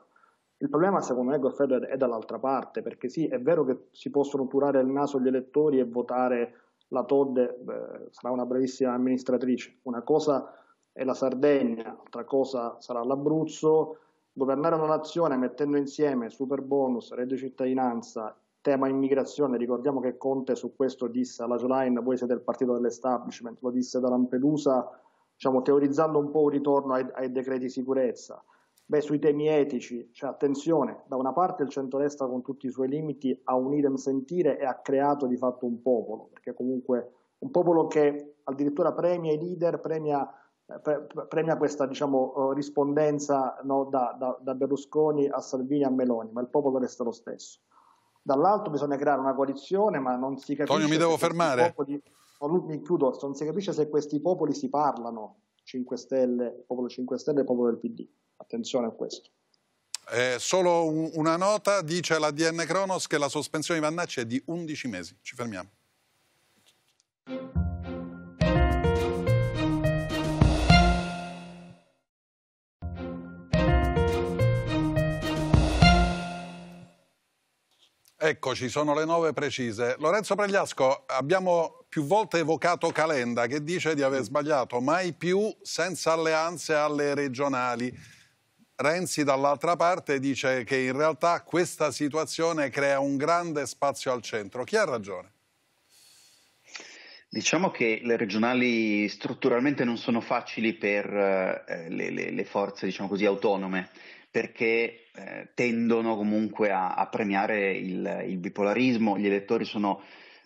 Il problema, secondo me, Goffredo, è dall'altra parte, perché sì, è vero che si possono turare il naso gli elettori e votare la Todde, eh, sarà una brevissima amministratrice, una cosa e la Sardegna, altra cosa sarà l'Abruzzo, governare una nazione mettendo insieme super bonus, reddito cittadinanza, tema immigrazione, ricordiamo che Conte su questo disse alla Jolain, voi siete il partito dell'establishment, lo disse da Lampedusa, diciamo, teorizzando un po' un ritorno ai, ai decreti sicurezza. Beh, sui temi etici, cioè attenzione, da una parte il centrodestra con tutti i suoi limiti ha unito un sentire e ha creato di fatto un popolo, perché comunque un popolo che addirittura premia i leader, premia pre, premia questa diciamo, eh, rispondenza no, da, da, da Berlusconi a Salvini a Meloni, ma il popolo resta lo stesso. Dall'altro bisogna creare una coalizione, ma non si capisce... Tonio, mi devo fermare. Popoli, oh, mi chiudo, non si capisce se questi popoli si parlano, 5 Stelle, popolo 5 Stelle e popolo del PD. Attenzione a questo. Eh, solo un, una nota, dice la DN Kronos che la sospensione di Vannacci è di 11 mesi. Ci fermiamo. Eccoci, sono le nove precise. Lorenzo Pregliasco, abbiamo più volte evocato Calenda che dice di aver sbagliato mai più senza alleanze alle regionali. Renzi dall'altra parte dice che in realtà questa situazione crea un grande spazio al centro. Chi ha ragione? Diciamo che le regionali strutturalmente non sono facili per eh, le, le, le, forze diciamo così, autonome perché eh, tendono comunque a, a premiare il, il, bipolarismo, gli elettori sono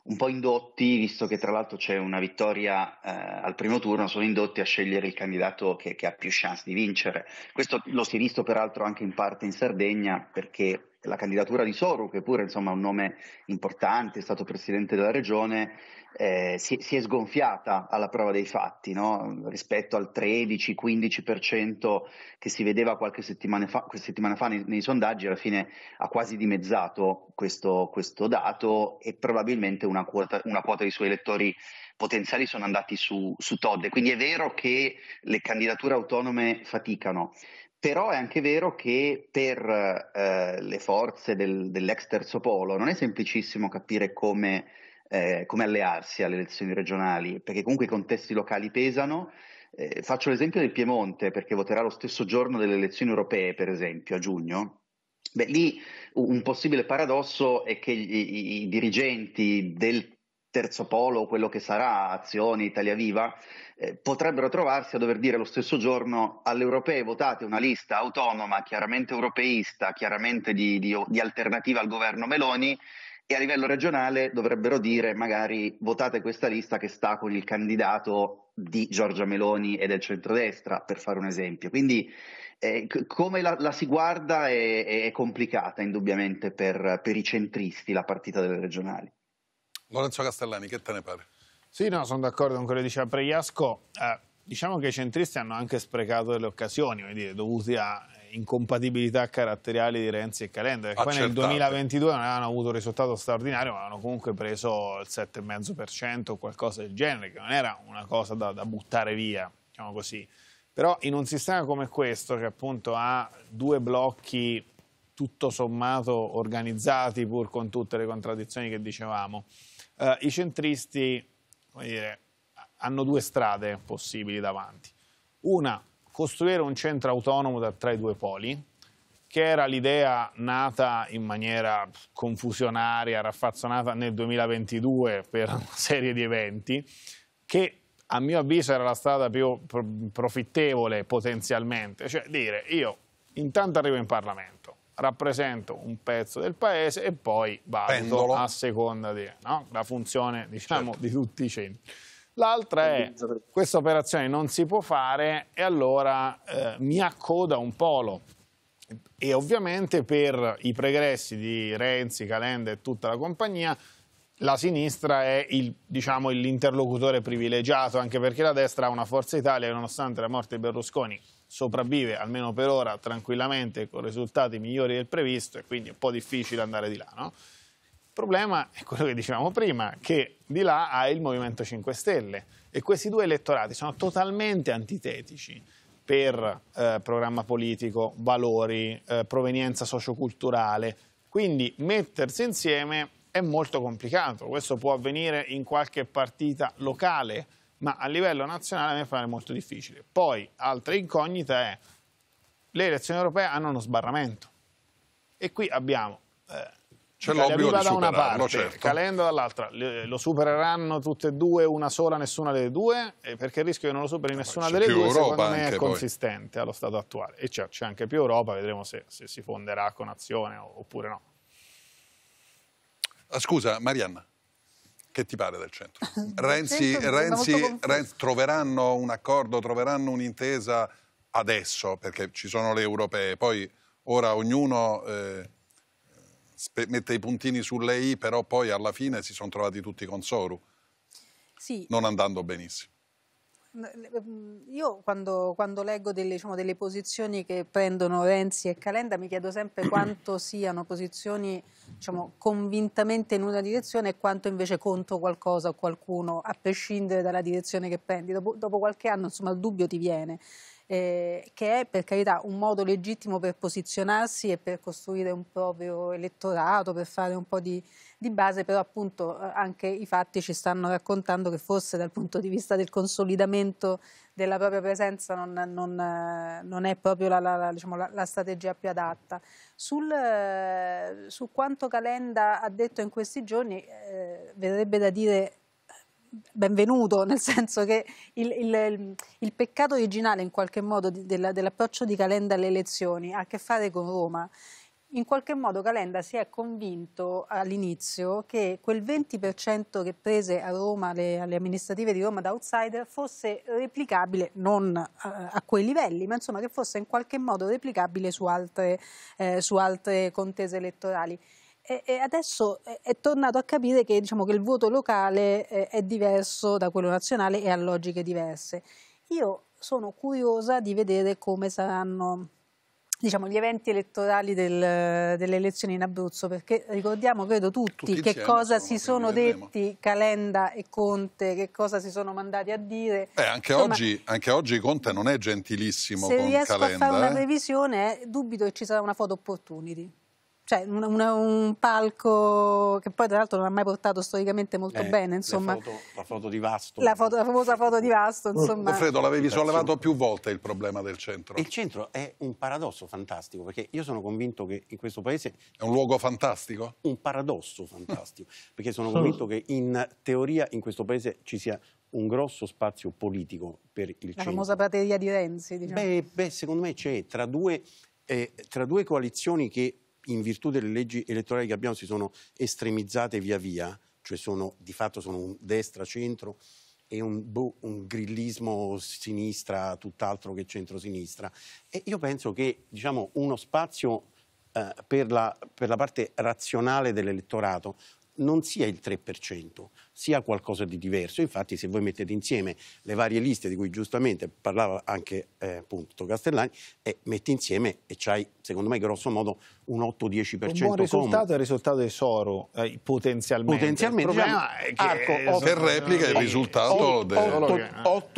un po' indotti, visto che tra l'altro c'è una vittoria eh, al primo turno, sono indotti a scegliere il candidato che, che ha più chance di vincere. Questo lo si è visto peraltro anche in parte in Sardegna, perché la candidatura di Soru, che pure insomma, è un nome importante, è stato presidente della regione, eh, si, si, è sgonfiata alla prova dei fatti no? rispetto al 13-15% che si vedeva qualche settimana fa, settimana fa nei, nei, sondaggi, alla fine ha quasi dimezzato questo, questo dato e probabilmente una quota, una quota, dei suoi elettori potenziali sono andati su, su Todd. Quindi è vero che le candidature autonome faticano, però è anche vero che per eh, le forze del, dell'ex terzo polo non è semplicissimo capire come eh, come allearsi alle elezioni regionali, perché comunque i contesti locali pesano. Eh, faccio l'esempio del Piemonte, perché voterà lo stesso giorno delle elezioni europee, per esempio, a giugno. Beh, lì un possibile paradosso è che i, i dirigenti del terzo polo, quello che sarà Azione, Italia Viva, eh, potrebbero trovarsi a dover dire lo stesso giorno alle europee votate una lista autonoma, chiaramente europeista, chiaramente di, di, di alternativa al governo Meloni e a livello regionale dovrebbero dire magari votate questa lista che sta con il candidato di Giorgia Meloni e del centrodestra, per fare un esempio. Quindi eh, come la, la, si guarda è, è complicata indubbiamente per, per i centristi la partita delle regionali. Lorenzo Castellani, che te ne pare? Sì, no, sono d'accordo con quello che diceva Pregliasco. Eh, diciamo che i centristi hanno anche sprecato delle occasioni, dire, dovuti a incompatibilità caratteriali di Renzi e Calenda. Che poi nel 2022 non avevano avuto un risultato straordinario, ma avevano comunque preso il 7,5% o qualcosa del genere, che non era una cosa da, da buttare via, diciamo così. Però in un sistema come questo, che appunto ha due blocchi tutto sommato organizzati, pur con tutte le contraddizioni che dicevamo, eh, i centristi dire, hanno due strade possibili davanti. Una, costruire un centro autonomo da, tra i due poli, che era l'idea nata in maniera confusionaria, raffazzonata nel 2022 per una serie di eventi, che a mio avviso era la strada più profittevole potenzialmente, cioè dire io intanto arrivo in Parlamento, rappresento un pezzo del paese e poi vado Pendolo. a seconda della no? funzione diciamo, certo. di tutti i centri. L'altra è questa operazione non si può fare e allora eh, mi accoda un polo. E ovviamente per i pregressi di Renzi, Calenda e tutta la compagnia la sinistra è diciamo, l'interlocutore diciamo, privilegiato, anche perché la destra ha una forza Italia e nonostante la morte di Berlusconi sopravvive, almeno per ora, tranquillamente, con risultati migliori del previsto e quindi è un po' difficile andare di là. No? Il problema è quello che dicevamo prima, che di là ha il Movimento 5 Stelle e questi due elettorati sono totalmente antitetici per eh, programma politico, valori, eh, provenienza socioculturale. Quindi mettersi insieme è molto complicato. Questo può avvenire in qualche partita locale, ma a livello nazionale mi pare molto difficile. Poi, altra incognita è le elezioni europee hanno uno sbarramento. E qui abbiamo eh, c'è cioè, l'obbligo di da una parte, certo. Calenda dall'altra. Lo supereranno tutte e due, una sola, nessuna delle due, perché il rischio che non lo superi ah, nessuna delle due Europa secondo me è consistente poi. allo stato attuale. E c'è, anche più Europa, vedremo se, se si fonderà con azione oppure no. Ah, scusa, Marianna che ti pare del centro? Renzi, Renzi, Renzi, troveranno un accordo, troveranno un'intesa adesso, perché ci sono le europee, poi ora ognuno... Eh mette i puntini sulle I, però poi alla fine si sono trovati tutti con Soru, sì. non andando benissimo. Mhmm, io quando, quando leggo delle, diciamo, delle, posizioni che prendono Renzi e Calenda mi chiedo sempre quanto siano posizioni diciamo, convintamente in una direzione e quanto invece contro qualcosa o qualcuno, a prescindere dalla direzione che prendi. Dopo, dopo qualche anno insomma, il dubbio ti viene eh, che è per carità un modo legittimo per posizionarsi e per costruire un proprio elettorato, per fare un po' di, di base, però appunto eh, anche i fatti ci stanno raccontando che forse dal punto di vista del consolidamento della propria presenza non, non, eh, non è proprio la, la, diciamo, la, la, strategia più adatta. Sul, eh, su quanto Calenda ha detto in questi giorni eh, verrebbe da dire benvenuto, nel senso che il, il, il peccato originale in qualche modo dell'approccio di Calenda alle elezioni ha a che fare con Roma. In qualche modo Calenda si è convinto all'inizio che quel 20% che prese a Roma le, alle amministrative di Roma da outsider fosse replicabile non a, a quei livelli, ma insomma che fosse in qualche modo replicabile su altre, eh, su altre contese elettorali. E adesso è tornato a capire che, diciamo, che il voto locale eh, è diverso da quello nazionale e ha logiche diverse. Io sono curiosa di vedere come saranno diciamo, gli eventi elettorali del, delle elezioni in Abruzzo, perché ricordiamo, credo tutti, tutti che cosa sono, si sono detti Calenda e Conte, che cosa si sono mandati a dire. Beh, anche, Insomma, oggi, anche oggi, Conte non è gentilissimo con Calenda. Se riesco a fare una eh. revisione, eh, dubito che ci sarà una foto opportunity cioè una, una, un palco che poi tra l'altro non ha mai portato storicamente molto eh, bene, insomma. Foto, la foto di Vasto. La, foto, la, famosa foto di Vasto, insomma. Alfredo, l'avevi sollevato più volte il problema del centro. Il centro è un paradosso fantastico, perché io sono convinto che in questo paese... È un luogo fantastico? Un paradosso fantastico, perché sono convinto che in teoria in questo paese ci sia un grosso spazio politico per il La centro. La famosa prateria di Renzi, diciamo. Beh, beh secondo me c'è, tra due... Eh, tra due coalizioni che in virtù delle leggi elettorali che abbiamo si sono estremizzate via via, cioè sono, di fatto sono un destra-centro e un, boh, un, grillismo sinistra tutt'altro che centrosinistra. E io penso che diciamo, uno spazio eh, per, la, per la parte razionale dell'elettorato non sia il 3%, sia qualcosa di diverso. Infatti se voi mettete insieme le varie liste di cui giustamente parlava anche eh, appunto Castellani, eh, metti insieme e c'hai secondo me grosso modo un 8-10%. Un buon risultato come. è il risultato tesoro eh, potenzialmente. Potenzialmente. Il problema diciamo, è che arco, è 8, se replica il eh, risultato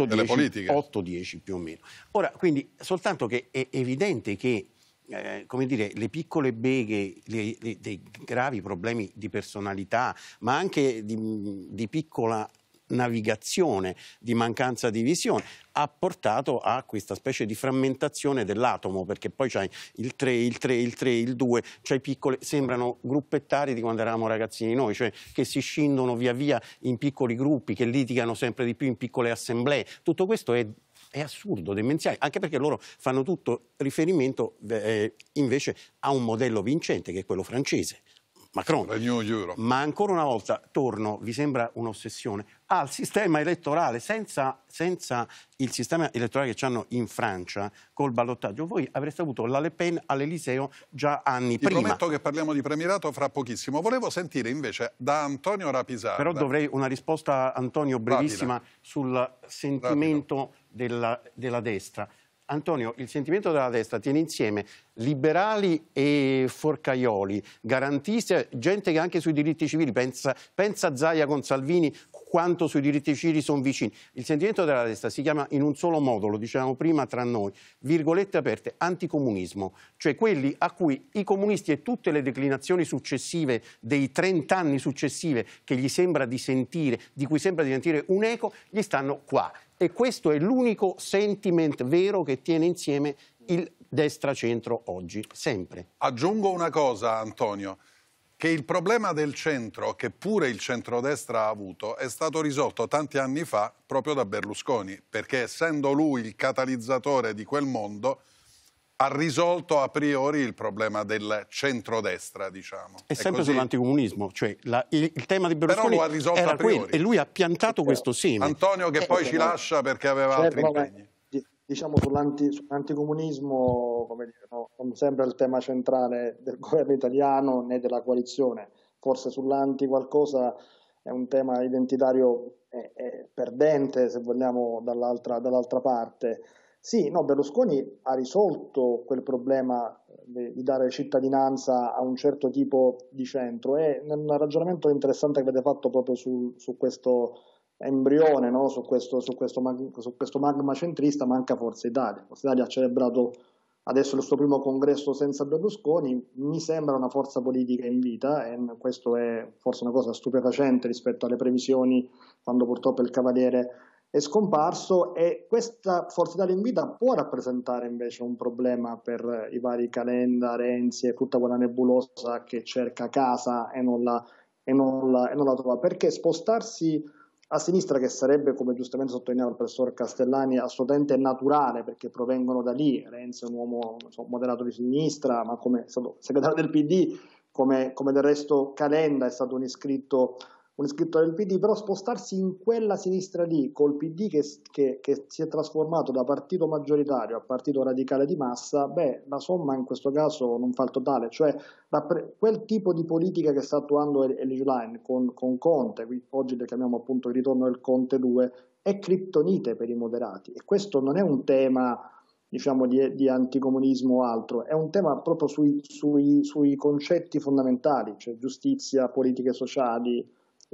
delle politiche. 8-10 più o meno. Ora quindi soltanto che è evidente che eh, come dire, le piccole beghe le, le, dei gravi problemi di personalità, ma anche di, di piccola navigazione, di mancanza di visione, ha portato a questa specie di frammentazione dell'atomo, perché poi c'hai il 3, il 3, il 3, il 2, c'hai piccole, sembrano gruppettari di quando eravamo ragazzini noi, cioè che si scindono via via in piccoli gruppi, che litigano sempre di più in piccole assemblee. Tutto questo è è assurdo, demenziale, anche perché loro fanno tutto riferimento eh, invece a un modello vincente che è quello francese. Macron. Ma ancora una volta torno, vi sembra un'ossessione, al sistema elettorale, senza, senza il sistema elettorale che hanno in Francia col ballottaggio, voi avreste avuto la Le Pen all'Eliseo già anni prima. Vi prometto che parliamo di premierato fra pochissimo. Volevo sentire invece da Antonio Rapisarda. Però dovrei una risposta, Antonio, brevissima Rapida. sul sentimento... Rapido della, della destra. Antonio, il sentimento della destra tiene insieme liberali e forcaioli, garantisti, gente che anche sui diritti civili pensa, pensa Zaia con Salvini quanto sui diritti civili sono vicini. Il sentimento della destra si chiama in un solo modo, lo dicevamo prima tra noi, virgolette aperte, anticomunismo, cioè quelli a cui i comunisti e tutte le declinazioni successive dei 30 anni successive che gli sembra di sentire, di cui sembra di sentire un eco, gli stanno qua e questo è l'unico sentiment vero che tiene insieme il destra-centro oggi, sempre. Aggiungo una cosa, Antonio, che il problema del centro, che pure il centrodestra ha avuto, è stato risolto tanti anni fa proprio da Berlusconi, perché essendo lui il catalizzatore di quel mondo, ha risolto a priori il problema del centrodestra, diciamo. E sempre sull'anticomunismo, cioè la, il, il, tema di Berlusconi Però lo ha risolto a priori. quello e lui ha piantato certo. questo seme. Antonio che eh, poi eh, ci eh, lascia perché aveva certo, altri impegni. Vabbè, diciamo sull'anticomunismo, sull no, non sembra il tema centrale del governo italiano né della coalizione, forse sull'anti qualcosa è un tema identitario è, è perdente, se vogliamo, dall'altra dall parte. Sì, no, Berlusconi ha risolto quel problema eh, di dare cittadinanza a un certo tipo di centro. e nel ragionamento interessante che avete fatto proprio su, su questo embrione, no? su, questo, su, questo mag, su, questo, magma centrista, manca Forza Italia. Forza Italia ha celebrato adesso il suo primo congresso senza Berlusconi, mi sembra una forza politica in vita e questo è forse una cosa stupefacente rispetto alle previsioni quando purtroppo il Cavaliere è scomparso e questa Forza Italia in vita può rappresentare invece un problema per i vari Calenda, Renzi e tutta quella nebulosa che cerca casa e non la, e non la, e non la trova, perché spostarsi a sinistra che sarebbe, come giustamente sottolineava il professor Castellani, assolutamente naturale perché provengono da lì, Renzi è un uomo so, moderato di sinistra, ma come segretario del PD, come, come, del resto Calenda è stato un iscritto un iscritto del PD, però spostarsi in quella sinistra lì col PD che, che, che, si è trasformato da partito maggioritario a partito radicale di massa, beh, la somma in questo caso non fa il totale, cioè pre- quel tipo di politica che sta attuando Elie Line con, con Conte, oggi le chiamiamo appunto il ritorno del Conte 2, è criptonite per i moderati e questo non è un tema diciamo, di, di, anticomunismo o altro, è un tema proprio sui, sui, sui concetti fondamentali, cioè giustizia, politiche sociali,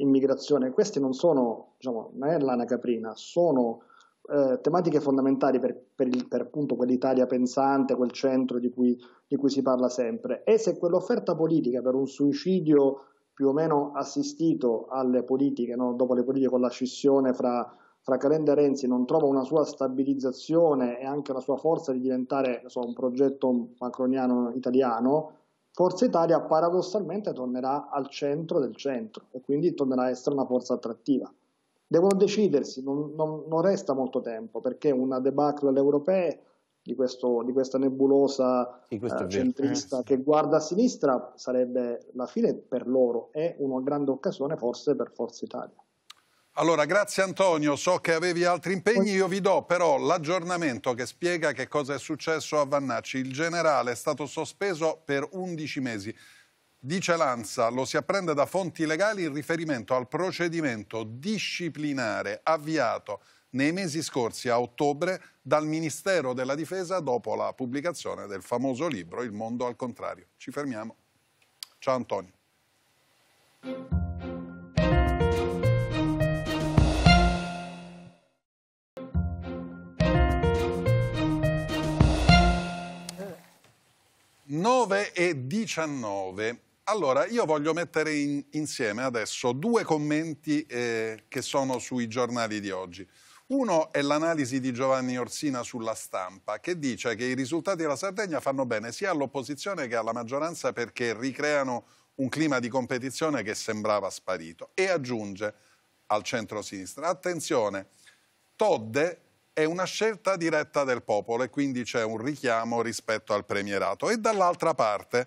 immigrazione, queste non sono, diciamo, non è lana caprina, sono eh, tematiche fondamentali per, per, il, per appunto quell'Italia pensante, quel centro di cui, di cui si parla sempre. E se quell'offerta politica per un suicidio più o meno assistito alle politiche, no? dopo le politiche con la scissione fra, fra Calenda e Renzi, non trova una sua stabilizzazione e anche la sua forza di diventare so, un progetto macroniano italiano, Forza Italia paradossalmente tornerà al centro del centro e quindi tornerà a essere una forza attrattiva. Devono decidersi, non, non, non resta molto tempo perché una debacle alle europee di, questo, di, questa nebulosa sì, questo uh, centrista eh, che guarda a sinistra sarebbe la fine per loro, e una grande occasione forse per Forza Italia. Allora, grazie Antonio, so che avevi altri impegni, io vi do però l'aggiornamento che spiega che cosa è successo a Vannacci. Il generale è stato sospeso per 11 mesi. Dice Lanza, lo si apprende da fonti legali in riferimento al procedimento disciplinare avviato nei mesi scorsi a ottobre dal Ministero della Difesa dopo la pubblicazione del famoso libro Il mondo al contrario. Ci fermiamo. Ciao Antonio. 9 e 19. Allora, io voglio mettere in, insieme adesso due commenti eh, che sono sui giornali di oggi. Uno è l'analisi di Giovanni Orsina sulla stampa, che dice che i risultati della Sardegna fanno bene sia all'opposizione che alla maggioranza perché ricreano un clima di competizione che sembrava sparito. E aggiunge al centro-sinistra, attenzione, Todde è una scelta diretta del popolo e quindi c'è un richiamo rispetto al premierato. E dall'altra parte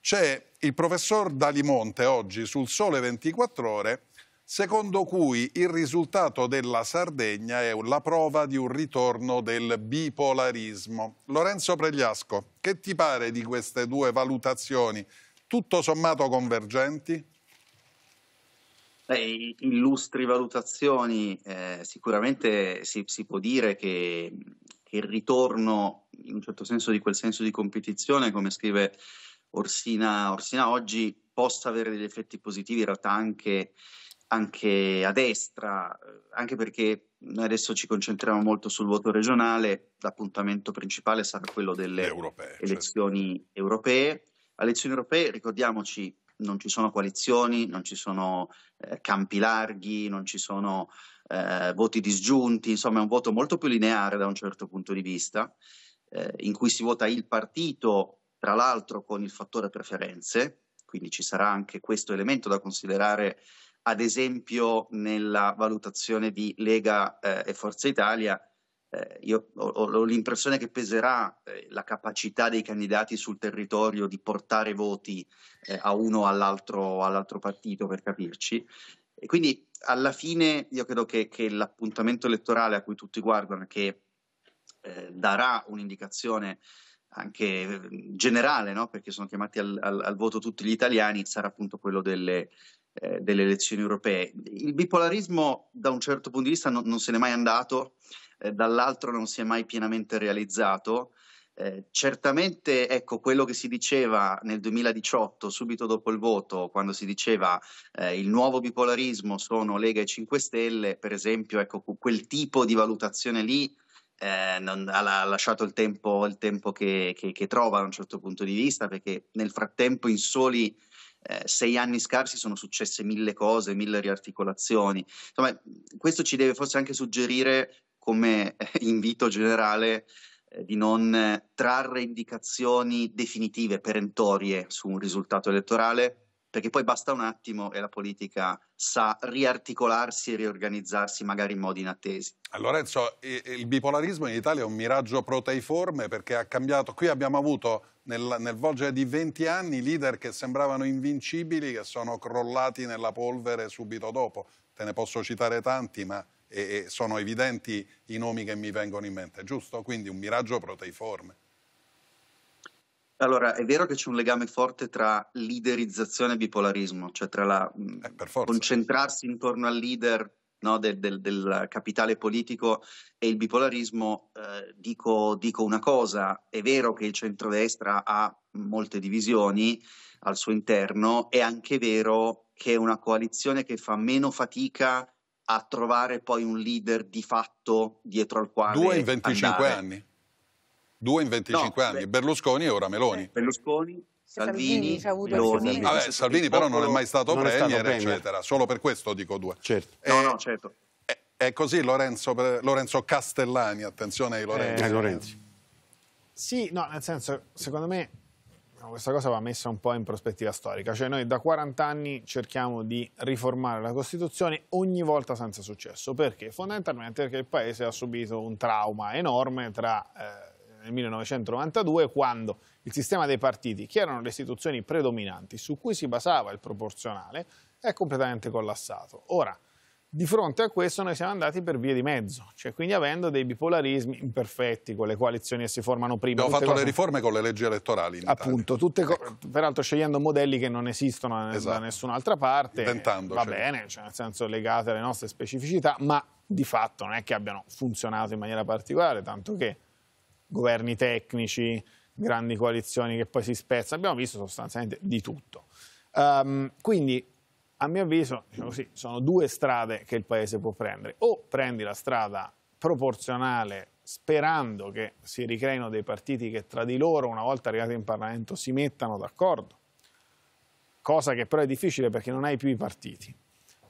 c'è il professor Dalimonte oggi sul Sole 24 Ore secondo cui il risultato della Sardegna è la prova di un ritorno del bipolarismo. Lorenzo Pregliasco, che ti pare di queste due valutazioni tutto sommato convergenti? Beh, illustri valutazioni, eh, sicuramente si, si, può dire che, che, il ritorno in un certo senso di quel senso di competizione, come scrive Orsina, Orsina oggi, possa avere degli effetti positivi in realtà anche, anche, a destra, eh, anche perché noi adesso ci concentriamo molto sul voto regionale, l'appuntamento principale sarà quello delle europee, certo. elezioni certo. europee. Alle elezioni europee, ricordiamoci, non ci sono coalizioni, non ci sono eh, campi larghi, non ci sono eh, voti disgiunti, insomma è un voto molto più lineare da un certo punto di vista, eh, in cui si vota il partito, tra l'altro con il fattore preferenze, quindi ci sarà anche questo elemento da considerare ad esempio nella valutazione di Lega eh, e Forza Italia eh, io ho, ho, l'impressione che peserà eh, la capacità dei candidati sul territorio di portare voti eh, a uno o all'altro, all'altro, partito, per capirci. E quindi alla fine io credo che, che l'appuntamento elettorale a cui tutti guardano, che eh, darà un'indicazione anche eh, generale, no? perché sono chiamati al, al, al voto tutti gli italiani, sarà appunto quello delle, eh, delle elezioni europee. Il bipolarismo da un certo punto di vista non, non se n'è mai andato, eh, dall'altro non si è mai pienamente realizzato. Eh, certamente ecco, quello che si diceva nel 2018, subito dopo il voto, quando si diceva eh, il nuovo bipolarismo sono Lega e 5 Stelle, per esempio, ecco, quel tipo di valutazione lì eh, non, ha lasciato il tempo, il tempo che, che, che trova da un certo punto di vista, perché nel frattempo in soli eh, sei anni scarsi sono successe mille cose, mille riarticolazioni. Insomma, questo ci deve forse anche suggerire come eh, invito generale eh, di non eh, trarre indicazioni definitive, perentorie su un risultato elettorale, perché poi basta un attimo e la politica sa riarticolarsi e riorganizzarsi magari in modi inattesi. Lorenzo, il bipolarismo in Italia è un miraggio proteiforme perché ha cambiato, qui abbiamo avuto nel, nel volgere di 20 anni leader che sembravano invincibili, che sono crollati nella polvere subito dopo, te ne posso citare tanti ma e, sono evidenti i nomi che mi vengono in mente, giusto? Quindi un miraggio proteiforme. Allora, è vero che c'è un legame forte tra liderizzazione e bipolarismo, cioè tra la, mm, eh, concentrarsi intorno al leader no, del, del, del, capitale politico e il bipolarismo. Eh, dico, dico una cosa, è vero che il centrodestra ha molte divisioni al suo interno, è anche vero che è una coalizione che fa meno fatica a trovare poi un leader di fatto dietro al quale. Due in 25 andare. anni. Due in 25 no, anni, beh, Berlusconi e ora Meloni. Eh, Berlusconi, Salvini, Salvini Meloni. Vabbè, Salvini però non è mai stato, premier, è stato premier, eccetera. Solo per questo dico due. Certo. Eh, no, no, certo. È, eh, è così Lorenzo, eh, Lorenzo, Castellani, attenzione ai Lorenzo. Eh, Lorenzi. Sì, no, nel senso, secondo me questa cosa va messa un po' in prospettiva storica, cioè noi da 40 anni cerchiamo di riformare la Costituzione ogni volta senza successo, perché fondamentalmente perché il Paese ha subito un trauma enorme tra... Eh, nel 1992 quando il sistema dei partiti, che erano le istituzioni predominanti su cui si basava il proporzionale, è completamente collassato. Ora, di fronte a questo noi siamo andati per via di mezzo, cioè quindi avendo dei bipolarismi imperfetti con le coalizioni che si formano prima. Abbiamo fatto cose... le riforme con le leggi elettorali in Appunto, ecco. peraltro scegliendo modelli che non esistono esatto. da nessun'altra parte, va bene, cioè nel senso legate alle nostre specificità, ma di fatto non è che abbiano funzionato in maniera particolare, tanto che governi tecnici, grandi coalizioni che poi si spezzano, abbiamo visto sostanzialmente di tutto. Um, quindi, a mio avviso, diciamo così, sono due strade che il Paese può prendere. O prendi la strada proporzionale sperando che si ricreino dei partiti che tra di loro, una volta arrivati in Parlamento, si mettano d'accordo, cosa che però è difficile perché non hai più i partiti.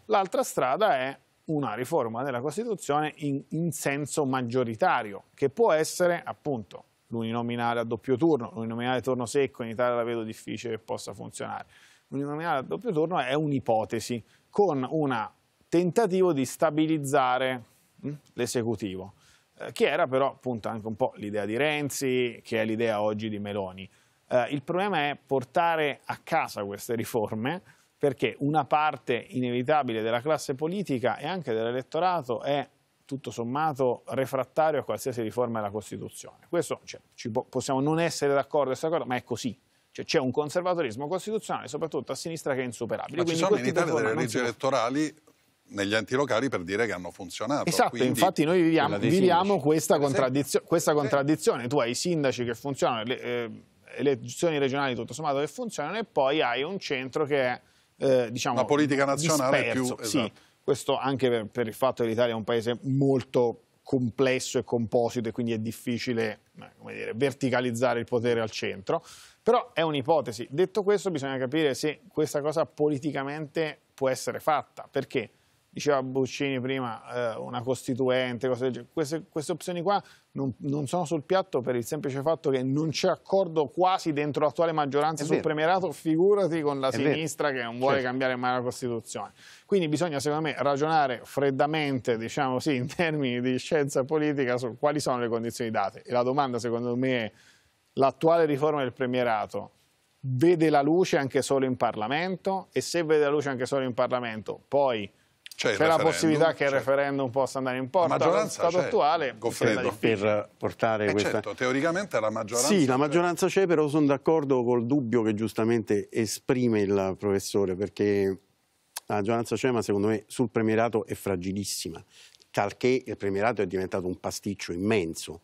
L'altra strada è una riforma della Costituzione in, in senso maggioritario, che può essere appunto l'uninominale a doppio turno, l'uninominale a turno secco, in Italia la vedo difficile che possa funzionare. L'uninominale a doppio turno è un'ipotesi con un tentativo di stabilizzare hm, l'esecutivo, eh, che era però appunto anche un po' l'idea di Renzi, che è l'idea oggi di Meloni. Eh, il problema è portare a casa queste riforme perché una parte inevitabile della classe politica e anche dell'elettorato è tutto sommato refrattario a qualsiasi riforma della Costituzione. Questo cioè, po possiamo non essere d'accordo, ma è così. Cioè, c'è cioè, un conservatorismo costituzionale, soprattutto a sinistra, che è insuperabile. Ma Quindi ci sono in Italia delle leggi elettorali negli enti locali per dire che hanno funzionato. Esatto, Quindi, infatti noi viviamo, viviamo questa, contraddizio questa, contraddizione. Tu hai i sindaci che funzionano, le eh, elezioni regionali tutto sommato che funzionano e poi hai un centro che è eh, diciamo, la politica nazionale disperso. più... Esatto. Sì, questo anche per, per il fatto che l'Italia è un paese molto complesso e composito e quindi è difficile eh, dire, verticalizzare il potere al centro, però è un'ipotesi. Detto questo bisogna capire se questa cosa politicamente può essere fatta, perché diceva Buccini prima, eh, una costituente, cose del genere. Queste, queste opzioni qua non, non, sono sul piatto per il semplice fatto che non c'è accordo quasi dentro l'attuale maggioranza è sul vero. premierato, figurati con la è sinistra vero. che non vuole certo. cambiare mai la Costituzione. Quindi bisogna, secondo me, ragionare freddamente, diciamo sì, in termini di scienza politica su quali sono le condizioni date. E la domanda, secondo me, è l'attuale riforma del premierato vede la luce anche solo in Parlamento e se vede la luce anche solo in Parlamento, poi c'è la possibilità che il referendum possa andare in porta. La maggioranza stato attuale Goffredo. per portare eh questa... Certo, teoricamente la maggioranza... Sì, la maggioranza c'è, però sono d'accordo col dubbio che giustamente esprime il professore, perché la maggioranza c'è, ma secondo me sul premierato è fragilissima, talché il premierato è diventato un pasticcio immenso.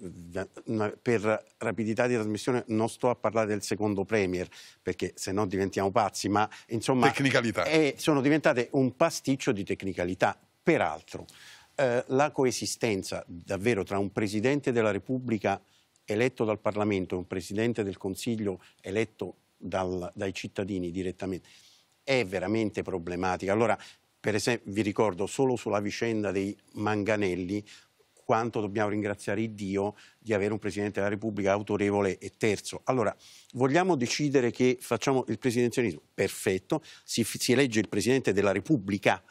Eh, per rapidità di trasmissione non sto a parlare del secondo Premier perché se no diventiamo pazzi ma insomma è, eh, sono diventate un pasticcio di tecnicalità peraltro eh, la coesistenza davvero tra un Presidente della Repubblica eletto dal Parlamento e un Presidente del Consiglio eletto dal, dai cittadini direttamente è veramente problematica allora per esempio vi ricordo solo sulla vicenda dei manganelli quanto dobbiamo ringraziare Dio di avere un Presidente della Repubblica autorevole e terzo. Allora, vogliamo decidere che facciamo il presidenzialismo? Perfetto, si, si elegge il Presidente della Repubblica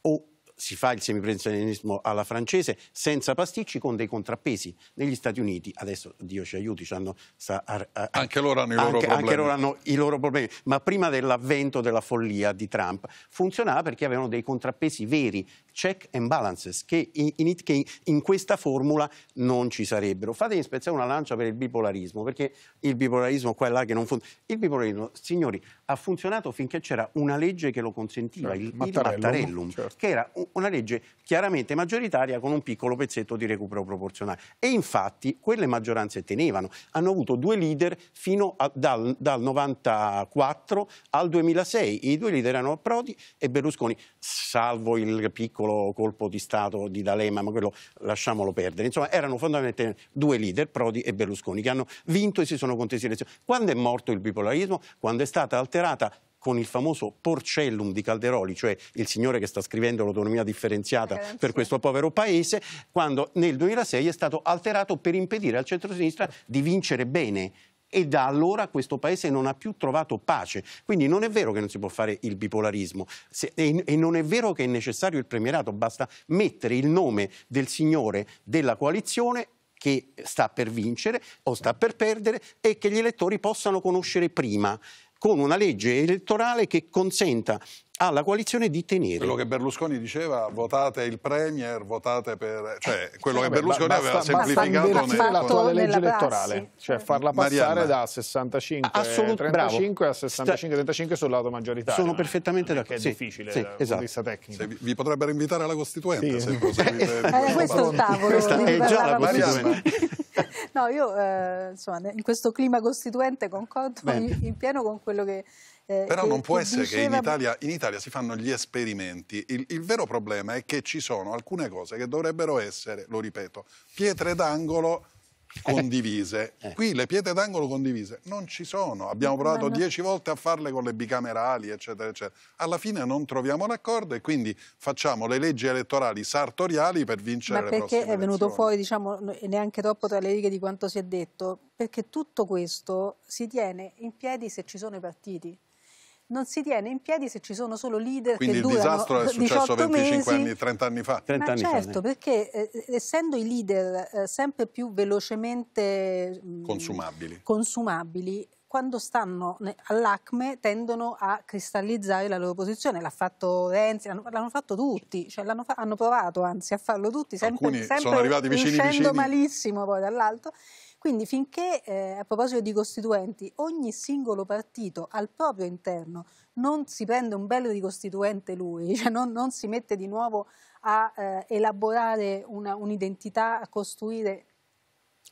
o si fa il semiprezionismo alla francese senza pasticci con dei contrappesi. Negli Stati Uniti, adesso Dio ci aiuti, sta, ar, ar, anche, loro hanno, anche, anche loro hanno i loro problemi, ma prima dell'avvento della follia di Trump funzionava perché avevano dei contrappesi veri, check and balances, che in, in, che in questa formula non ci sarebbero. Fatemi spezzare una lancia per il bipolarismo, perché il bipolarismo qua e là che non funziona. Il bipolarismo, signori, ha funzionato finché c'era una legge che lo consentiva, certo, il, Mattarellum, il Mattarellum certo. che era una legge chiaramente maggioritaria con un piccolo pezzetto di recupero proporzionale. E infatti quelle maggioranze tenevano, hanno avuto due leader fino a, dal, 1994 al 2006, i due leader erano Prodi e Berlusconi, salvo il piccolo colpo di Stato di D'Alema, ma quello lasciamolo perdere. Insomma, erano fondamentalmente due leader, Prodi e Berlusconi, che hanno vinto e si sono contesi le elezioni. Quando è morto il bipolarismo? Quando è stata alterata adulterata con il famoso porcellum di Calderoli, cioè il signore che sta scrivendo l'autonomia differenziata Grazie. Eh, per questo povero paese, quando nel 2006 è stato alterato per impedire al centrosinistra di vincere bene e da allora questo paese non ha più trovato pace. Quindi non è vero che non si può fare il bipolarismo se, e, e, non è vero che è necessario il premierato, basta mettere il nome del signore della coalizione che sta per vincere o sta per perdere e che gli elettori possano conoscere prima con una legge elettorale che consenta alla coalizione di tenere. Quello che Berlusconi diceva, votate il Premier, votate per... Cioè, eh, quello che Berlusconi basta, aveva semplificato... Basta nel... fatto la legge elettorale, cioè farla passare Mariana. da 65 35 ah, bravo. a 65 35 sul lato maggioritario. Sono perfettamente d'accordo. È sì, difficile sì, esatto. vista tecnica. Se vi potrebbero invitare alla Costituente sì. se proseguite... eh, questo è il tavolo. Questa è già la Costituente. no, io eh, insomma, in questo clima costituente concordo Bene. in pieno con quello che... Eh, Però che, non può che essere diceva... che in Italia, in Italia, si fanno gli esperimenti. Il, il, vero problema è che ci sono alcune cose che dovrebbero essere, lo ripeto, pietre d'angolo condivise. Eh, eh. Qui le pietre d'angolo condivise non ci sono. Abbiamo provato no. dieci volte a farle con le bicamerali, eccetera, eccetera. Alla fine non troviamo l'accordo e quindi facciamo le leggi elettorali sartoriali per vincere Ma le prossime elezioni. perché è venuto fuori, diciamo, neanche troppo tra le righe di quanto si è detto? Perché tutto questo si tiene in piedi se ci sono i partiti non si tiene in piedi se ci sono solo leader Quindi che durano Quindi il disastro è successo 25 mesi. anni, 30 anni fa. 30 Ma anni certo, fa, perché eh, essendo i leader eh, sempre più velocemente mh, mm, consumabili, quando stanno all'acme tendono a cristallizzare la loro posizione. L'ha fatto Renzi, l'hanno, fatto tutti, cioè fa hanno provato anzi a farlo tutti, sempre, Alcuni sempre sono arrivati vicini, vicini. malissimo poi dall'alto. Quindi finché, eh, a proposito di costituenti, ogni singolo partito al proprio interno non si prende un bello di costituente lui, cioè non, non si mette di nuovo a eh, elaborare un'identità, un a costruire,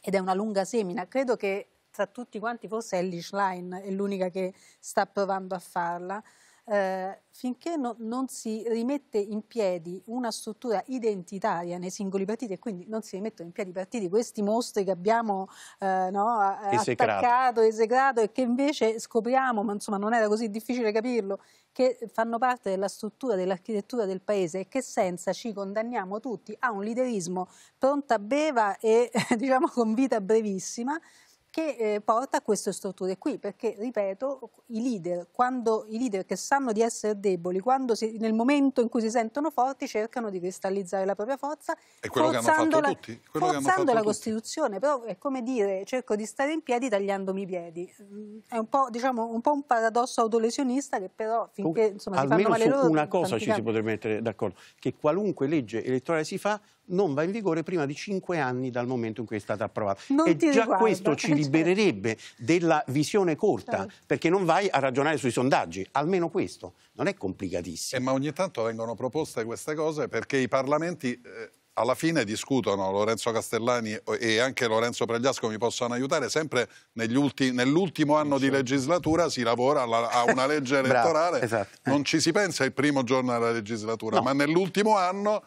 ed è una lunga semina, credo che tra tutti quanti forse Ellie Schlein è l'unica che sta provando a farla, eh, finché no, non si rimette in piedi una struttura identitaria nei singoli partiti e quindi non si rimettono in piedi i partiti, questi mostri che abbiamo eh, no, attaccato, esegrato e che invece scopriamo, ma insomma non era così difficile capirlo, che fanno parte della struttura, dell'architettura del paese e che senza ci condanniamo tutti a un liderismo pronta beva e diciamo con vita brevissima che eh, porta a queste strutture qui, perché ripeto, i leader, quando, i leader che sanno di essere deboli, si, nel momento in cui si sentono forti cercano di cristallizzare la propria forza, è quello forzando, la, tutti, quello forzando la Costituzione, però è come dire cerco di stare in piedi tagliandomi i piedi, mm, è un po', diciamo, un, po un, paradosso autolesionista che però finché insomma, Almeno si fanno male loro... Una cosa ci si potrebbe mettere d'accordo, che qualunque legge elettorale si fa non va in vigore prima di cinque anni dal momento in cui è stata approvata. Non e già riguarda. questo ci libererebbe certo. della visione corta, certo. perché non vai a ragionare sui sondaggi, almeno questo. Non è complicatissimo. Eh, ma ogni tanto vengono proposte queste cose perché i parlamenti... Eh alla fine discutono Lorenzo Castellani e anche Lorenzo Pregliasco mi possono aiutare sempre nell'ultimo anno di legislatura si lavora alla, a una legge elettorale Bravo, esatto. non ci si pensa il primo giorno della legislatura no. ma nell'ultimo anno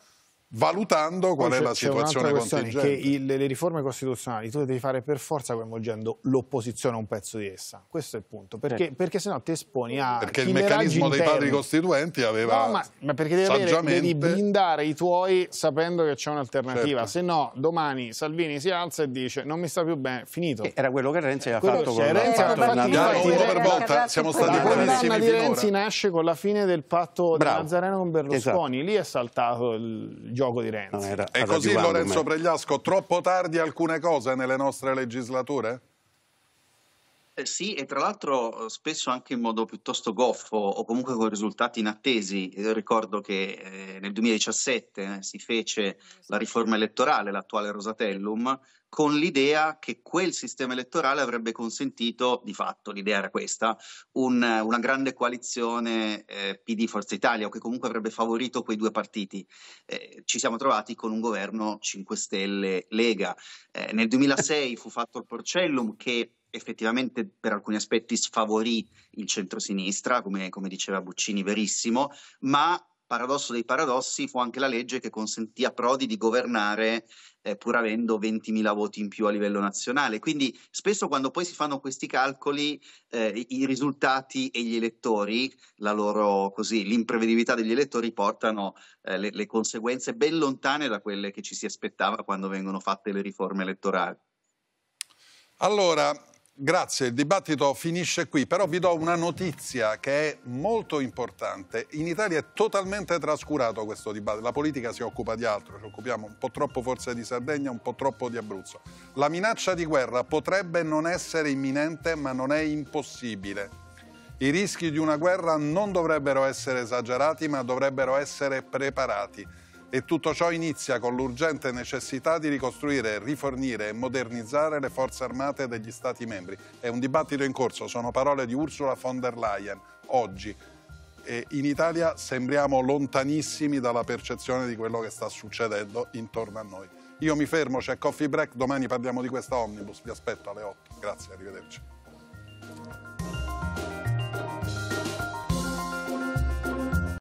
valutando qual è la situazione contingente. Che il, le riforme costituzionali tu le devi fare per forza coinvolgendo l'opposizione a un pezzo di essa. Questo è il punto, perché, eh. perché sennò ti esponi a Perché il meccanismo interni. dei padri costituenti aveva no, ma, ma perché devi, saggiamente... avere, devi, blindare i tuoi sapendo che c'è un'alternativa, certo. se no domani Salvini si alza e dice non mi sta più bene, finito. Eh, era quello che Renzi aveva quello fatto con Renzi fatto fatto Natale. Uno siamo stati la condanna di Renzi nasce con la fine del patto Bravo. di Nazareno con Berlusconi, esatto. lì è saltato il gioco di Renzi. Era, e così Lorenzo Pregliasco, troppo tardi alcune cose nelle nostre legislature? Eh, sì, e tra l'altro eh, spesso anche in modo piuttosto goffo o comunque con risultati inattesi. Io ricordo che eh, nel 2017 eh, si fece la riforma elettorale, l'attuale Rosatellum, con l'idea che quel sistema elettorale avrebbe consentito, di fatto l'idea era questa, un, una grande coalizione eh, PD Forza Italia o che comunque avrebbe favorito quei due partiti. Eh, ci siamo trovati con un governo 5 Stelle Lega. Eh, nel 2006 fu fatto il Porcellum che effettivamente per alcuni aspetti sfavorì il centrosinistra, come, come diceva Buccini, verissimo, ma paradosso dei paradossi fu anche la legge che consentì a Prodi di governare eh, pur avendo 20.000 voti in più a livello nazionale. Quindi spesso quando poi si fanno questi calcoli eh, i risultati e gli elettori, la loro, così, l'imprevedibilità degli elettori portano eh, le, le conseguenze ben lontane da quelle che ci si aspettava quando vengono fatte le riforme elettorali. Allora, Grazie, il dibattito finisce qui, però vi do una notizia che è molto importante. In Italia è totalmente trascurato questo dibattito, la politica si occupa di altro, ci occupiamo un po' troppo forse di Sardegna, un po' troppo di Abruzzo. La minaccia di guerra potrebbe non essere imminente, ma non è impossibile. I rischi di una guerra non dovrebbero essere esagerati, ma dovrebbero essere preparati. E tutto ciò inizia con l'urgente necessità di ricostruire, rifornire e modernizzare le forze armate degli Stati membri. È un dibattito in corso, sono parole di Ursula von der Leyen, oggi. E in Italia sembriamo lontanissimi dalla percezione di quello che sta succedendo intorno a noi. Io mi fermo, c'è Coffee Break, domani parliamo di questa Omnibus, vi aspetto alle 8. Grazie, arrivederci.